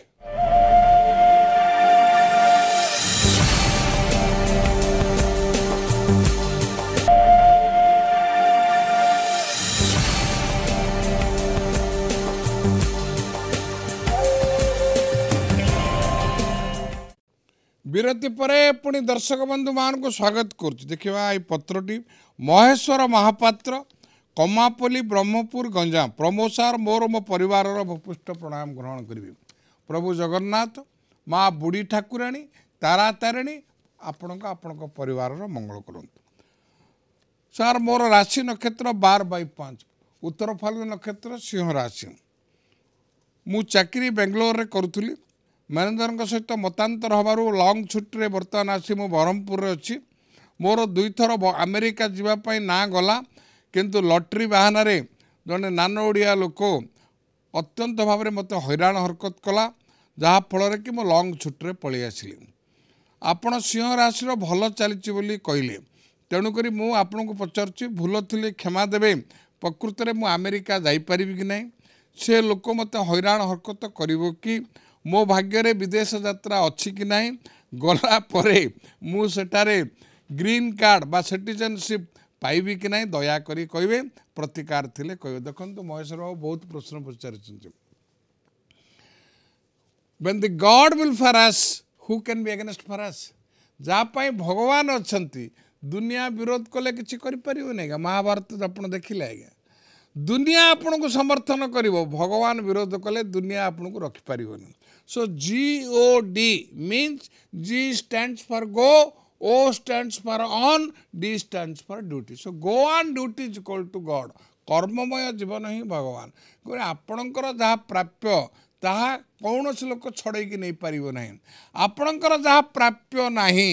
ବିରତି ପରେ ପୁଣି ଦର୍ଶକ ବନ୍ଧୁମାନଙ୍କୁ ସ୍ୱାଗତ କରୁଛି ଦେଖିବା ଏଇ ପତ୍ରଟି ମହେଶ୍ୱର ମହାପାତ୍ର କମାପଲ୍ଲୀ ବ୍ରହ୍ମପୁର ଗଞ୍ଜାମ ପ୍ରମୋ ସାର୍ ମୋର ମୋ ପରିବାରର ଭୂପୃଷ୍ଠ ପ୍ରଣାମ ଗ୍ରହଣ କରିବି ପ୍ରଭୁ ଜଗନ୍ନାଥ ମା ବୁଢ଼ୀ ଠାକୁରାଣୀ ତାରା ତାରିଣୀ ଆପଣଙ୍କ ଆପଣଙ୍କ ପରିବାରର ମଙ୍ଗଳ କରନ୍ତୁ ସାର୍ ମୋର ରାଶି ନକ୍ଷତ୍ର ବାର ବାଇ ପାଞ୍ଚ ଉତ୍ତର ଫାଲ୍ଗୁ ନକ୍ଷତ୍ର ସିଂହ ରାଶି ମୁଁ ଚାକିରି ବେଙ୍ଗଲୋରରେ କରୁଥିଲି ମ୍ୟାନେଜରଙ୍କ ସହିତ ମତାନ୍ତର ହେବାରୁ ଲଙ୍ଗ୍ ଛୁଟିରେ ବର୍ତ୍ତମାନ ଆସି ମୁଁ ବ୍ରହ୍ମପୁରରେ ଅଛି ମୋର ଦୁଇଥର ଆମେରିକା ଯିବା ପାଇଁ ନାଁ ଗଲା କିନ୍ତୁ ଲଟ୍ରି ବାହାନାରେ ଜଣେ ନାନ ଓଡ଼ିଆ ଲୋକ ଅତ୍ୟନ୍ତ ଭାବରେ ମୋତେ ହଇରାଣ ହରକତ କଲା ଯାହାଫଳରେ କି ମୁଁ ଲଙ୍ଗ୍ ଛୁଟିରେ ପଳେଇ ଆସିଲି ଆପଣ ସିଂହ ରାଶିର ଭଲ ଚାଲିଛି ବୋଲି କହିଲେ ତେଣୁକରି ମୁଁ ଆପଣଙ୍କୁ ପଚାରୁଛି ଭୁଲ ଥିଲେ କ୍ଷମା ଦେବେ ପ୍ରକୃତରେ ମୁଁ ଆମେରିକା ଯାଇପାରିବି କି ନାହିଁ ସେ ଲୋକ ମୋତେ ହଇରାଣ ହରକତ କରିବ କି ମୋ ଭାଗ୍ୟରେ ବିଦେଶ ଯାତ୍ରା ଅଛି କି ନାହିଁ ଗଲା ପରେ ମୁଁ ସେଠାରେ ଗ୍ରୀନ୍ କାର୍ଡ଼ ବା ସିଟିଜେନସିପ୍ ପାଇବି କି ନାହିଁ ଦୟାକରି କହିବେ ପ୍ରତିକାର ଥିଲେ କହିବେ ଦେଖନ୍ତୁ ମହେଶ୍ୱର ବାବୁ ବହୁତ ପ୍ରଶ୍ନ ପଚାରିଛନ୍ତି when the god will favour us who can be against favour us ଯାହା ପାଇଁ ଭଗବାନ ଅଛନ୍ତି ଦୁନିଆ ବିରୋଧ କଲେ କିଛି କରିପାରିବନି ଆଜ୍ଞା ମହାଭାରତ ଆପଣ ଦେଖିଲେ ଆଜ୍ଞା ଦୁନିଆ ଆପଣଙ୍କୁ ସମର୍ଥନ କରିବ ଭଗବାନ ବିରୋଧ କଲେ ଦୁନିଆ ଆପଣଙ୍କୁ ରଖିପାରିବନି So G-O-D means G stands for go, O stands for on, D stands for duty. So go on duty is equal to God. କର୍ମମୟ ଜୀବନ ହିଁ ଭଗବାନ କହିଲେ ଆପଣଙ୍କର ଯାହା ପ୍ରାପ୍ୟ ତାହା କୌଣସି ଲୋକ ଛଡ଼େଇକି ନେଇପାରିବ ନାହିଁ ଆପଣଙ୍କର ଯାହା ପ୍ରାପ୍ୟ ନାହିଁ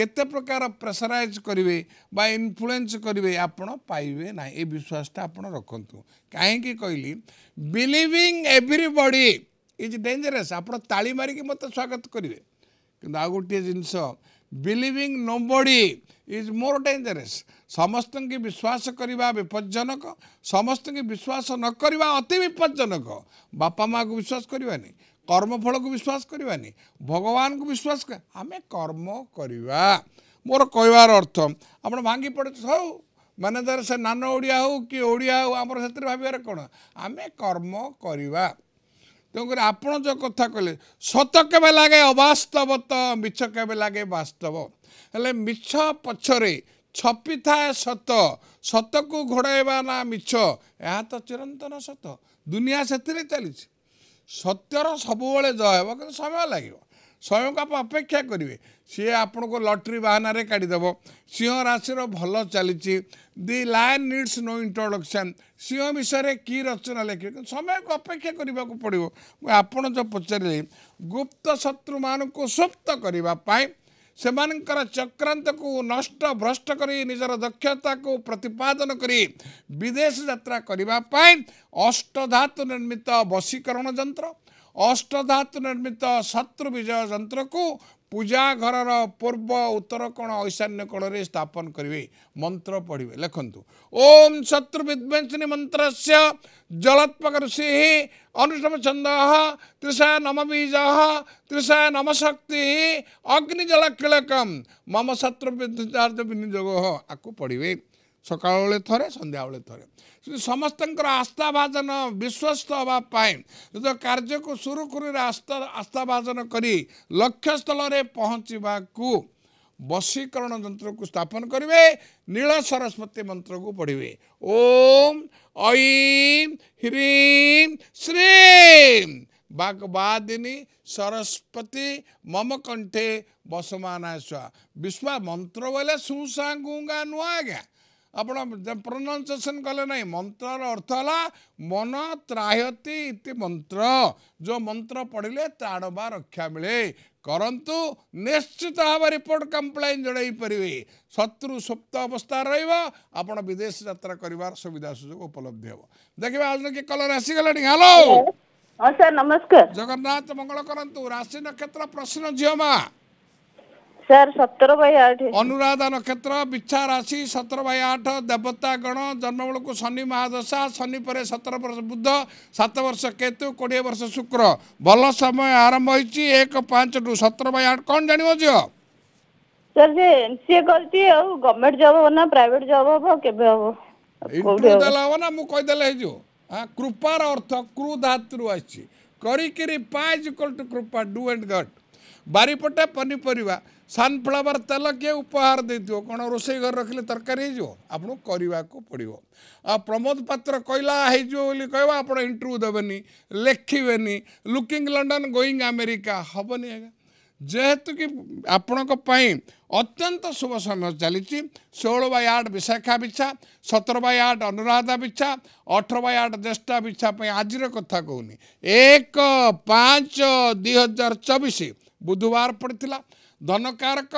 କେତେ ପ୍ରକାର ପ୍ରେସରାଇଜ୍ କରିବେ ବା ଇନଫ୍ଲୁଏନ୍ସ କରିବେ ଆପଣ ପାଇବେ ନାହିଁ ଏ ବିଶ୍ୱାସଟା ଆପଣ ରଖନ୍ତୁ କାହିଁକି କହିଲି बिलीविंग एवरीबॉडी ଇଜ୍ ଡେଞ୍ଜରସ୍ ଆପଣ ତାଳି ମାରିକି ମୋତେ ସ୍ୱାଗତ କରିବେ କିନ୍ତୁ ଆଉ ଗୋଟିଏ ଜିନିଷ believing nobody is more dangerous ସମସ୍ତଙ୍କୁ ବିଶ୍ୱାସ କରିବା ବିପଜ୍ଜନକ ସମସ୍ତଙ୍କୁ ବିଶ୍ୱାସ ନ କରିବା ଅତି ବିପଜ୍ଜନକ ବାପା ମାଆକୁ ବିଶ୍ୱାସ କରିବାନି କର୍ମଫଳକୁ ବିଶ୍ୱାସ କରିବାନି ଭଗବାନଙ୍କୁ ବିଶ୍ୱାସ ଆମେ କର୍ମ କରିବା ମୋର କହିବାର ଅର୍ଥ ଆପଣ ଭାଙ୍ଗି ପଡ଼ୁଛ ହଉ ମାନେ ଧର ସେ ନାନ ଓଡ଼ିଆ ହଉ କି ଓଡ଼ିଆ ହଉ ଆମର ସେଥିରେ ଭାବିବାରେ କ'ଣ ଆମେ କର୍ମ କରିବା ତେଣୁକରି ଆପଣ ଯେଉଁ କଥା କହିଲେ ସତ କେବେ ଲାଗେ ଅବାସ୍ତବ ତ ମିଛ କେବେ ଲାଗେ ବାସ୍ତବ ହେଲେ ମିଛ ପଛରେ ଛପିଥାଏ ସତ ସତକୁ ଘୋଡ଼ାଇବା ନା ମିଛ ଏହା ତ ଚିରନ୍ତନ ସତ ଦୁନିଆ ସେଥିରେ ଚାଲିଛି ସତ୍ୟର ସବୁବେଳେ ଜୟ ହେବ କିନ୍ତୁ ସମୟ ଲାଗିବ ସ୍ୱୟଂ ଆପ ଅପେକ୍ଷା କରିବେ ସିଏ ଆପଣଙ୍କୁ ଲଟ୍ରି ବାହାନାରେ କାଢ଼ିଦେବ ସିଂହ ରାଶିର ଭଲ ଚାଲିଛି the lion needs no introduction ସିଂହ ବିଷୟରେ କି ରଚନା ଲେଖିବେ କିନ୍ତୁ ସମୟକୁ ଅପେକ୍ଷା କରିବାକୁ ପଡ଼ିବ ମୁଁ ଆପଣ ଯେଉଁ ପଚାରିଲି ଗୁପ୍ତ ଶତ୍ରୁମାନଙ୍କୁ ସୁପ୍ତ କରିବା ପାଇଁ ସେମାନଙ୍କର ଚକ୍ରାନ୍ତକୁ ନଷ୍ଟ ଭ୍ରଷ୍ଟ କରି ନିଜର ଦକ୍ଷତାକୁ ପ୍ରତିପାଦନ କରି ବିଦେଶ ଯାତ୍ରା କରିବା ପାଇଁ ଅଷ୍ଟଧାତୁ ନିର୍ମିତ ବଶୀକରଣ ଯନ୍ତ୍ର ଅଷ୍ଟଧାତୁ ନିର୍ମିତ ଶତ୍ରୁ ବିଜୟ ଯନ୍ତ୍ରକୁ ପୂଜା ଘରର ପୂର୍ବ ଉତ୍ତର କୋଣ ଐଶାନ୍ୟ କୋଣରେ ସ୍ଥାପନ କରିବେ ମନ୍ତ୍ର ପଢ଼ିବେ ଲେଖନ୍ତୁ ଓମ୍ ଶତ୍ରୁ ବିଧ୍ୱଂସିନୀ ମନ୍ତ୍ରସ୍ୟ ଜଳତ୍ପକ ଋଷି ଅନୁଷ୍ଠମ ଛନ୍ଦ ତ୍ରିଷା ନମ ବୀଜ ତ୍ରିଷା ନମ ଶକ୍ତି ଅଗ୍ନିଜଳ କିଳକମ୍ ମମ ଶତ୍ରୁ ବିଧ୍ୱଂସ ବିନିଯୋଗ ଆକୁ ପଢ଼ିବେ ସକାଳ ବେଳେ ଥରେ ସନ୍ଧ୍ୟାବେଳେ ଥରେ ସମସ୍ତଙ୍କର ଆସ୍ଥାଭାଜନ ବିଶ୍ୱସ୍ତ ହେବା ପାଇଁ ନିଜ କାର୍ଯ୍ୟକୁ ସୁରୁଖୁରୁରେ ଆସ୍ଥା ଆସ୍ଥାଭାଜନ କରି ଲକ୍ଷ୍ୟସ୍ଥଳରେ ପହଞ୍ଚିବାକୁ ବଶୀକରଣ ଯନ୍ତ୍ରକୁ ସ୍ଥାପନ କରିବେ ନୀଳ ସରସ୍ୱତୀ ମନ୍ତ୍ରକୁ ପଢ଼ିବେ ଓମ୍ ଐମ୍ ହ୍ରୀମ୍ ଶ୍ରୀମ୍ ବାଗବାଦିନୀ ସରସ୍ୱତୀ ମମ କଣ୍ଠେ ବସମାନା ଶୁଆ ବିଶ୍ୱା ମନ୍ତ୍ର ବୋଇଲେ ସୁଁ ସାଙ୍ଗୁଙ୍ଗା ନୁହଁ ଆଜ୍ଞା ଆପଣ ପ୍ରୋନାଉନ୍ସିଏସନ୍ କଲେ ନାହିଁ ମନ୍ତ୍ରର ଅର୍ଥ ହେଲା ମନ ତ୍ରାହତି ଇତି ମନ୍ତ୍ର ଯେଉଁ ମନ୍ତ୍ର ପଢ଼ିଲେ ତ୍ରାଣ ବା ରକ୍ଷା ମିଳେ କରନ୍ତୁ ନିଶ୍ଚିତ ଭାବେ ରିପୋର୍ଟ କମ୍ପ୍ଲେନ୍ ଜଣାଇ ପାରିବେ ଶତ୍ରୁ ସୁପ୍ତ ଅବସ୍ଥା ରହିବ ଆପଣ ବିଦେଶ ଯାତ୍ରା କରିବାର ସୁବିଧା ସୁଯୋଗ ଉପଲବ୍ଧି ହେବ ଦେଖିବା ଆଉ କିଏ କଲର ଆସିଗଲାଣି ହ୍ୟାଲୋ ହଁ ସାର୍ ନମସ୍କାର ଜଗନ୍ନାଥ ମଙ୍ଗଳ କରନ୍ତୁ ରାଶି ନକ୍ଷତ୍ର ପ୍ରଶ୍ନ ଝିଅ ମା' अनुराधा नक्षत्र बिछा राशि सतर बै आठ देवता गण जन्म बेलू शनि महादशा शनि पर सतर वर्ष बुध सात वर्ष केतु कोड़े वर्ष शुक्र भल समय आरंभ हो एक पांच टू सतर बै आठ कौन जान झी सर जे एमसीए करती आ गवर्नमेंट जॉब हो ना प्राइवेट जॉब हो केबे हो इंटरव्यू देला हो ना मु कहि देले जो हां कृपार अर्थ कृ धातु आछि करिकरी पा इज इक्वल टू कृपा डू एंड गट बारीपटा पनीपरिया सनफ्लावर तेल किए उपहार देव कौन रोसई घर रखिले तरकारी आपको करने को पड़ो आ प्रमोद पात्र कहला बोली कह आप इंटरव्यू देवेनि लेखे लुकिंग लंडन गोईंग आमेरिका हेनी आज्ञा ଯେହେତୁ କି ଆପଣଙ୍କ ପାଇଁ ଅତ୍ୟନ୍ତ ଶୁଭ ସମୟ ଚାଲିଛି ଷୋହଳ ବାଇ ଆଠ ବିଶାଖା ବିଛା ସତର ବାଇ ଆଠ ଅନୁରାଧା ବିଛା ଅଠର ବାଇ ଆଠ ଜ୍ୟେଷ୍ଠା ବିଛା ପାଇଁ ଆଜିର କଥା କହୁନି ଏକ ପାଞ୍ଚ ଦୁଇ ହଜାର ଚବିଶ ବୁଧବାର ପଡ଼ିଥିଲା ଧନକାରକ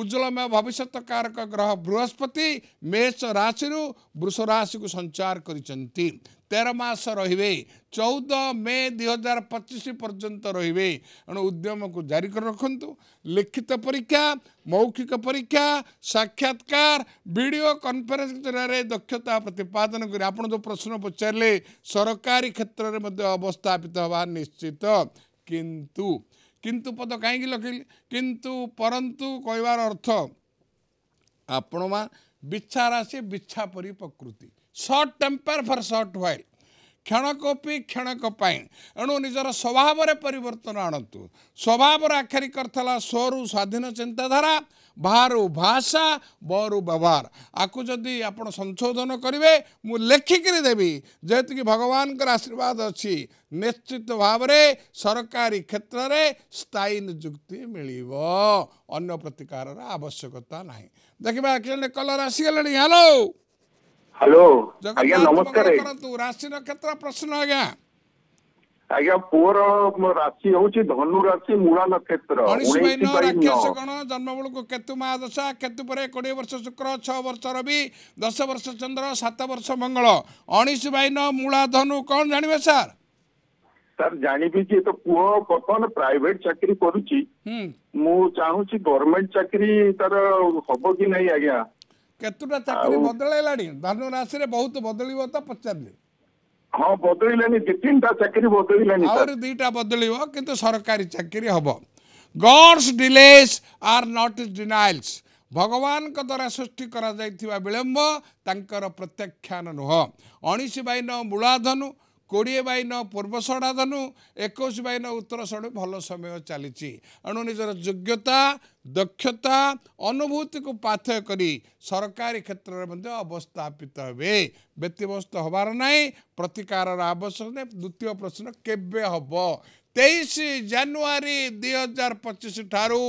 ଉଜ୍ଜଳମୟ ଭବିଷ୍ୟତ କାରକ ଗ୍ରହ ବୃହସ୍ପତି ମେଷ ରାଶିରୁ ବୃଷ ରାଶିକୁ ସଞ୍ଚାର କରିଛନ୍ତି ତେର ମାସ ରହିବେ ଚଉଦ ମେ ଦୁଇ ହଜାର ପଚିଶ ପର୍ଯ୍ୟନ୍ତ ରହିବେ ଏଣୁ ଉଦ୍ୟମକୁ ଜାରି କରି ରଖନ୍ତୁ ଲିଖିତ ପରୀକ୍ଷା ମୌଖିକ ପରୀକ୍ଷା ସାକ୍ଷାତକାର ଭିଡ଼ିଓ କନଫରେନ୍ସିଂ ଜରିଆରେ ଦକ୍ଷତା ପ୍ରତିପାଦନ କରି ଆପଣ ଯେଉଁ ପ୍ରଶ୍ନ ପଚାରିଲେ ସରକାରୀ କ୍ଷେତ୍ରରେ ମଧ୍ୟ ଅବସ୍ଥାପିତ ହେବା ନିଶ୍ଚିତ କିନ୍ତୁ କିନ୍ତୁ ପଦ କାହିଁକି ଲଖିଲି କିନ୍ତୁ ପରନ୍ତୁ କହିବାର ଅର୍ଥ ଆପଣ ମା ବିଛା ରାଶି ବିଛା ପରି ପ୍ରକୃତି short temper for short while କ୍ଷଣକ ପି କ୍ଷଣକ ପାଇଁ ଏଣୁ ନିଜର ସ୍ୱଭାବରେ ପରିବର୍ତ୍ତନ ଆଣନ୍ତୁ ସ୍ୱଭାବର ଆଖିରି କରିଥିଲା ସ୍ୱରୁ ସ୍ୱାଧୀନ ଚିନ୍ତାଧାରା ଭାରୁ ଭାଷା ବରୁ ବ୍ୟବହାର ଆକୁ ଯଦି ଆପଣ ସଂଶୋଧନ କରିବେ ମୁଁ ଲେଖିକିରି ଦେବି ଯେହେତୁକି ଭଗବାନଙ୍କର ଆଶୀର୍ବାଦ ଅଛି ନିଶ୍ଚିତ ଭାବରେ ସରକାରୀ କ୍ଷେତ୍ରରେ ସ୍ଥାୟୀ ନିଯୁକ୍ତି ମିଳିବ ଅନ୍ୟ ପ୍ରତିକାରର ଆବଶ୍ୟକତା ନାହିଁ ଦେଖିବା ଆକ୍ଚୁଆଲି କଲର ଆସିଗଲେଣି ହ୍ୟାଲୋ ହ୍ୟାଲୋ ଆଜ୍ଞା ନମସ୍କାର କରନ୍ତୁ ରାଶି ନକ୍ଷତ୍ର ପ୍ରଶ୍ନ ଆଜ୍ଞା ଆଜ୍ଞା ପୁଅର ରାଶି ହଉଛି ଧନୁ ରାଶି ମୂଳା ନକ୍ଷତ୍ର କଣ ଜନ୍ମ ବେଳକୁ କେତୁ ମା ଦଶା କେତୁ ପରେ କୋଡ଼ିଏ ବର୍ଷ ଶୁକ୍ର ଛଅ ବର୍ଷ ରବି ଦଶ ବର୍ଷ ଚନ୍ଦ୍ର ସାତ ବର୍ଷ ମଙ୍ଗଳ ଉଣେଇଶ ବାଇନ ମୂଳା ଧନୁ କଣ ଜାଣିବେ ସାର୍ ସାର୍ ଜାଣିବି ଯେ ତ ପୁଅ ବର୍ତ୍ତମାନ ପ୍ରାଇଭେଟ ଚାକିରି କରୁଛି ମୁଁ ଚାହୁଁଛି ଗଭର୍ଣ୍ଣମେଣ୍ଟ ଚାକିରି ତାର ହବ କି ନାହିଁ ଆଜ୍ଞା କେତୁଟା ଚାକିରି ବଦଳାଇଲାଣି ଧନୁ ରାଶିରେ ବହୁତ ବଦଳିବ ତ ପଚାରିଲି ହଁ ବଦଳିଲେନି ଦୁଇ ତିନିଟା ଚାକିରି ବଦଳିଲେନି ଆହୁରି ଦୁଇଟା ବଦଳିବ କିନ୍ତୁ ସରକାରୀ ଚାକିରି ହବ ଗଡ୍ସ ଡିଲେସ୍ ଆର୍ ନଟ୍ ଡିନାଇଲ୍ସ ଭଗବାନଙ୍କ ଦ୍ୱାରା ସୃଷ୍ଟି କରାଯାଇଥିବା ବିଳମ୍ବ ତାଙ୍କର ପ୍ରତ୍ୟାଖ୍ୟାନ ନୁହଁ ଅଣିଶ ବାଇନ ମୂଳାଧନୁ କୋଡ଼ିଏ ବାଇନ ପୂର୍ବ ଷଡ଼ାଧନୁ ଏକୋଇଶ ବାଇନ ଉତ୍ତର ଷଡ଼ୁ ଭଲ ସମୟ ଚାଲିଛି ଏଣୁ ନିଜର ଯୋଗ୍ୟତା ଦକ୍ଷତା ଅନୁଭୂତିକୁ ପାଥ୍ୟ କରି ସରକାରୀ କ୍ଷେତ୍ରରେ ମଧ୍ୟ ଅବସ୍ଥାପିତ ହେବେ ବ୍ୟତିବ୍ୟସ୍ତ ହେବାର ନାହିଁ ପ୍ରତିକାରର ଆବଶ୍ୟକ ନାହିଁ ଦ୍ୱିତୀୟ ପ୍ରଶ୍ନ କେବେ ହେବ ତେଇଶ ଜାନୁଆରୀ ଦୁଇ ହଜାର ପଚିଶ ଠାରୁ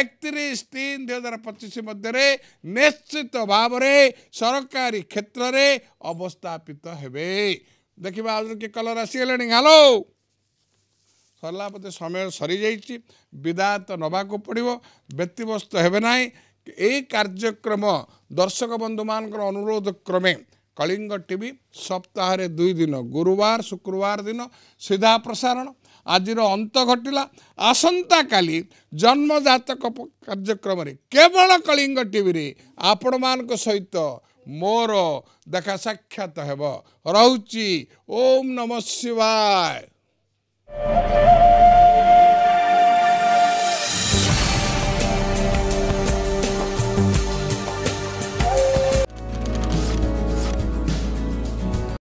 ଏକତିରିଶ ତିନି ଦୁଇ ହଜାର ପଚିଶ ମଧ୍ୟରେ ନିଶ୍ଚିତ ଭାବରେ ସରକାରୀ କ୍ଷେତ୍ରରେ ଅବସ୍ଥାପିତ ହେବେ ଦେଖିବା ଆଉ କିଏ କଲର୍ ଆସିଗଲେଣି ହ୍ୟାଲୋ ସରିଲା ପରେ ସମୟ ସରିଯାଇଛି ବିଦାୟ ତ ନେବାକୁ ପଡ଼ିବ ବ୍ୟତିବ୍ୟସ୍ତ ହେବେ ନାହିଁ ଏହି କାର୍ଯ୍ୟକ୍ରମ ଦର୍ଶକ ବନ୍ଧୁମାନଙ୍କର ଅନୁରୋଧ କ୍ରମେ କଳିଙ୍ଗ ଟିଭି ସପ୍ତାହରେ ଦୁଇ ଦିନ ଗୁରୁବାର ଶୁକ୍ରବାର ଦିନ ସିଧା ପ୍ରସାରଣ ଆଜିର ଅନ୍ତ ଘଟିଲା ଆସନ୍ତାକାଲି ଜନ୍ମଜାତକ କାର୍ଯ୍ୟକ୍ରମରେ କେବଳ କଳିଙ୍ଗ ଟିଭିରେ ଆପଣମାନଙ୍କ ସହିତ मोर देखा साक्षात होब रोच ओम नम शिवाय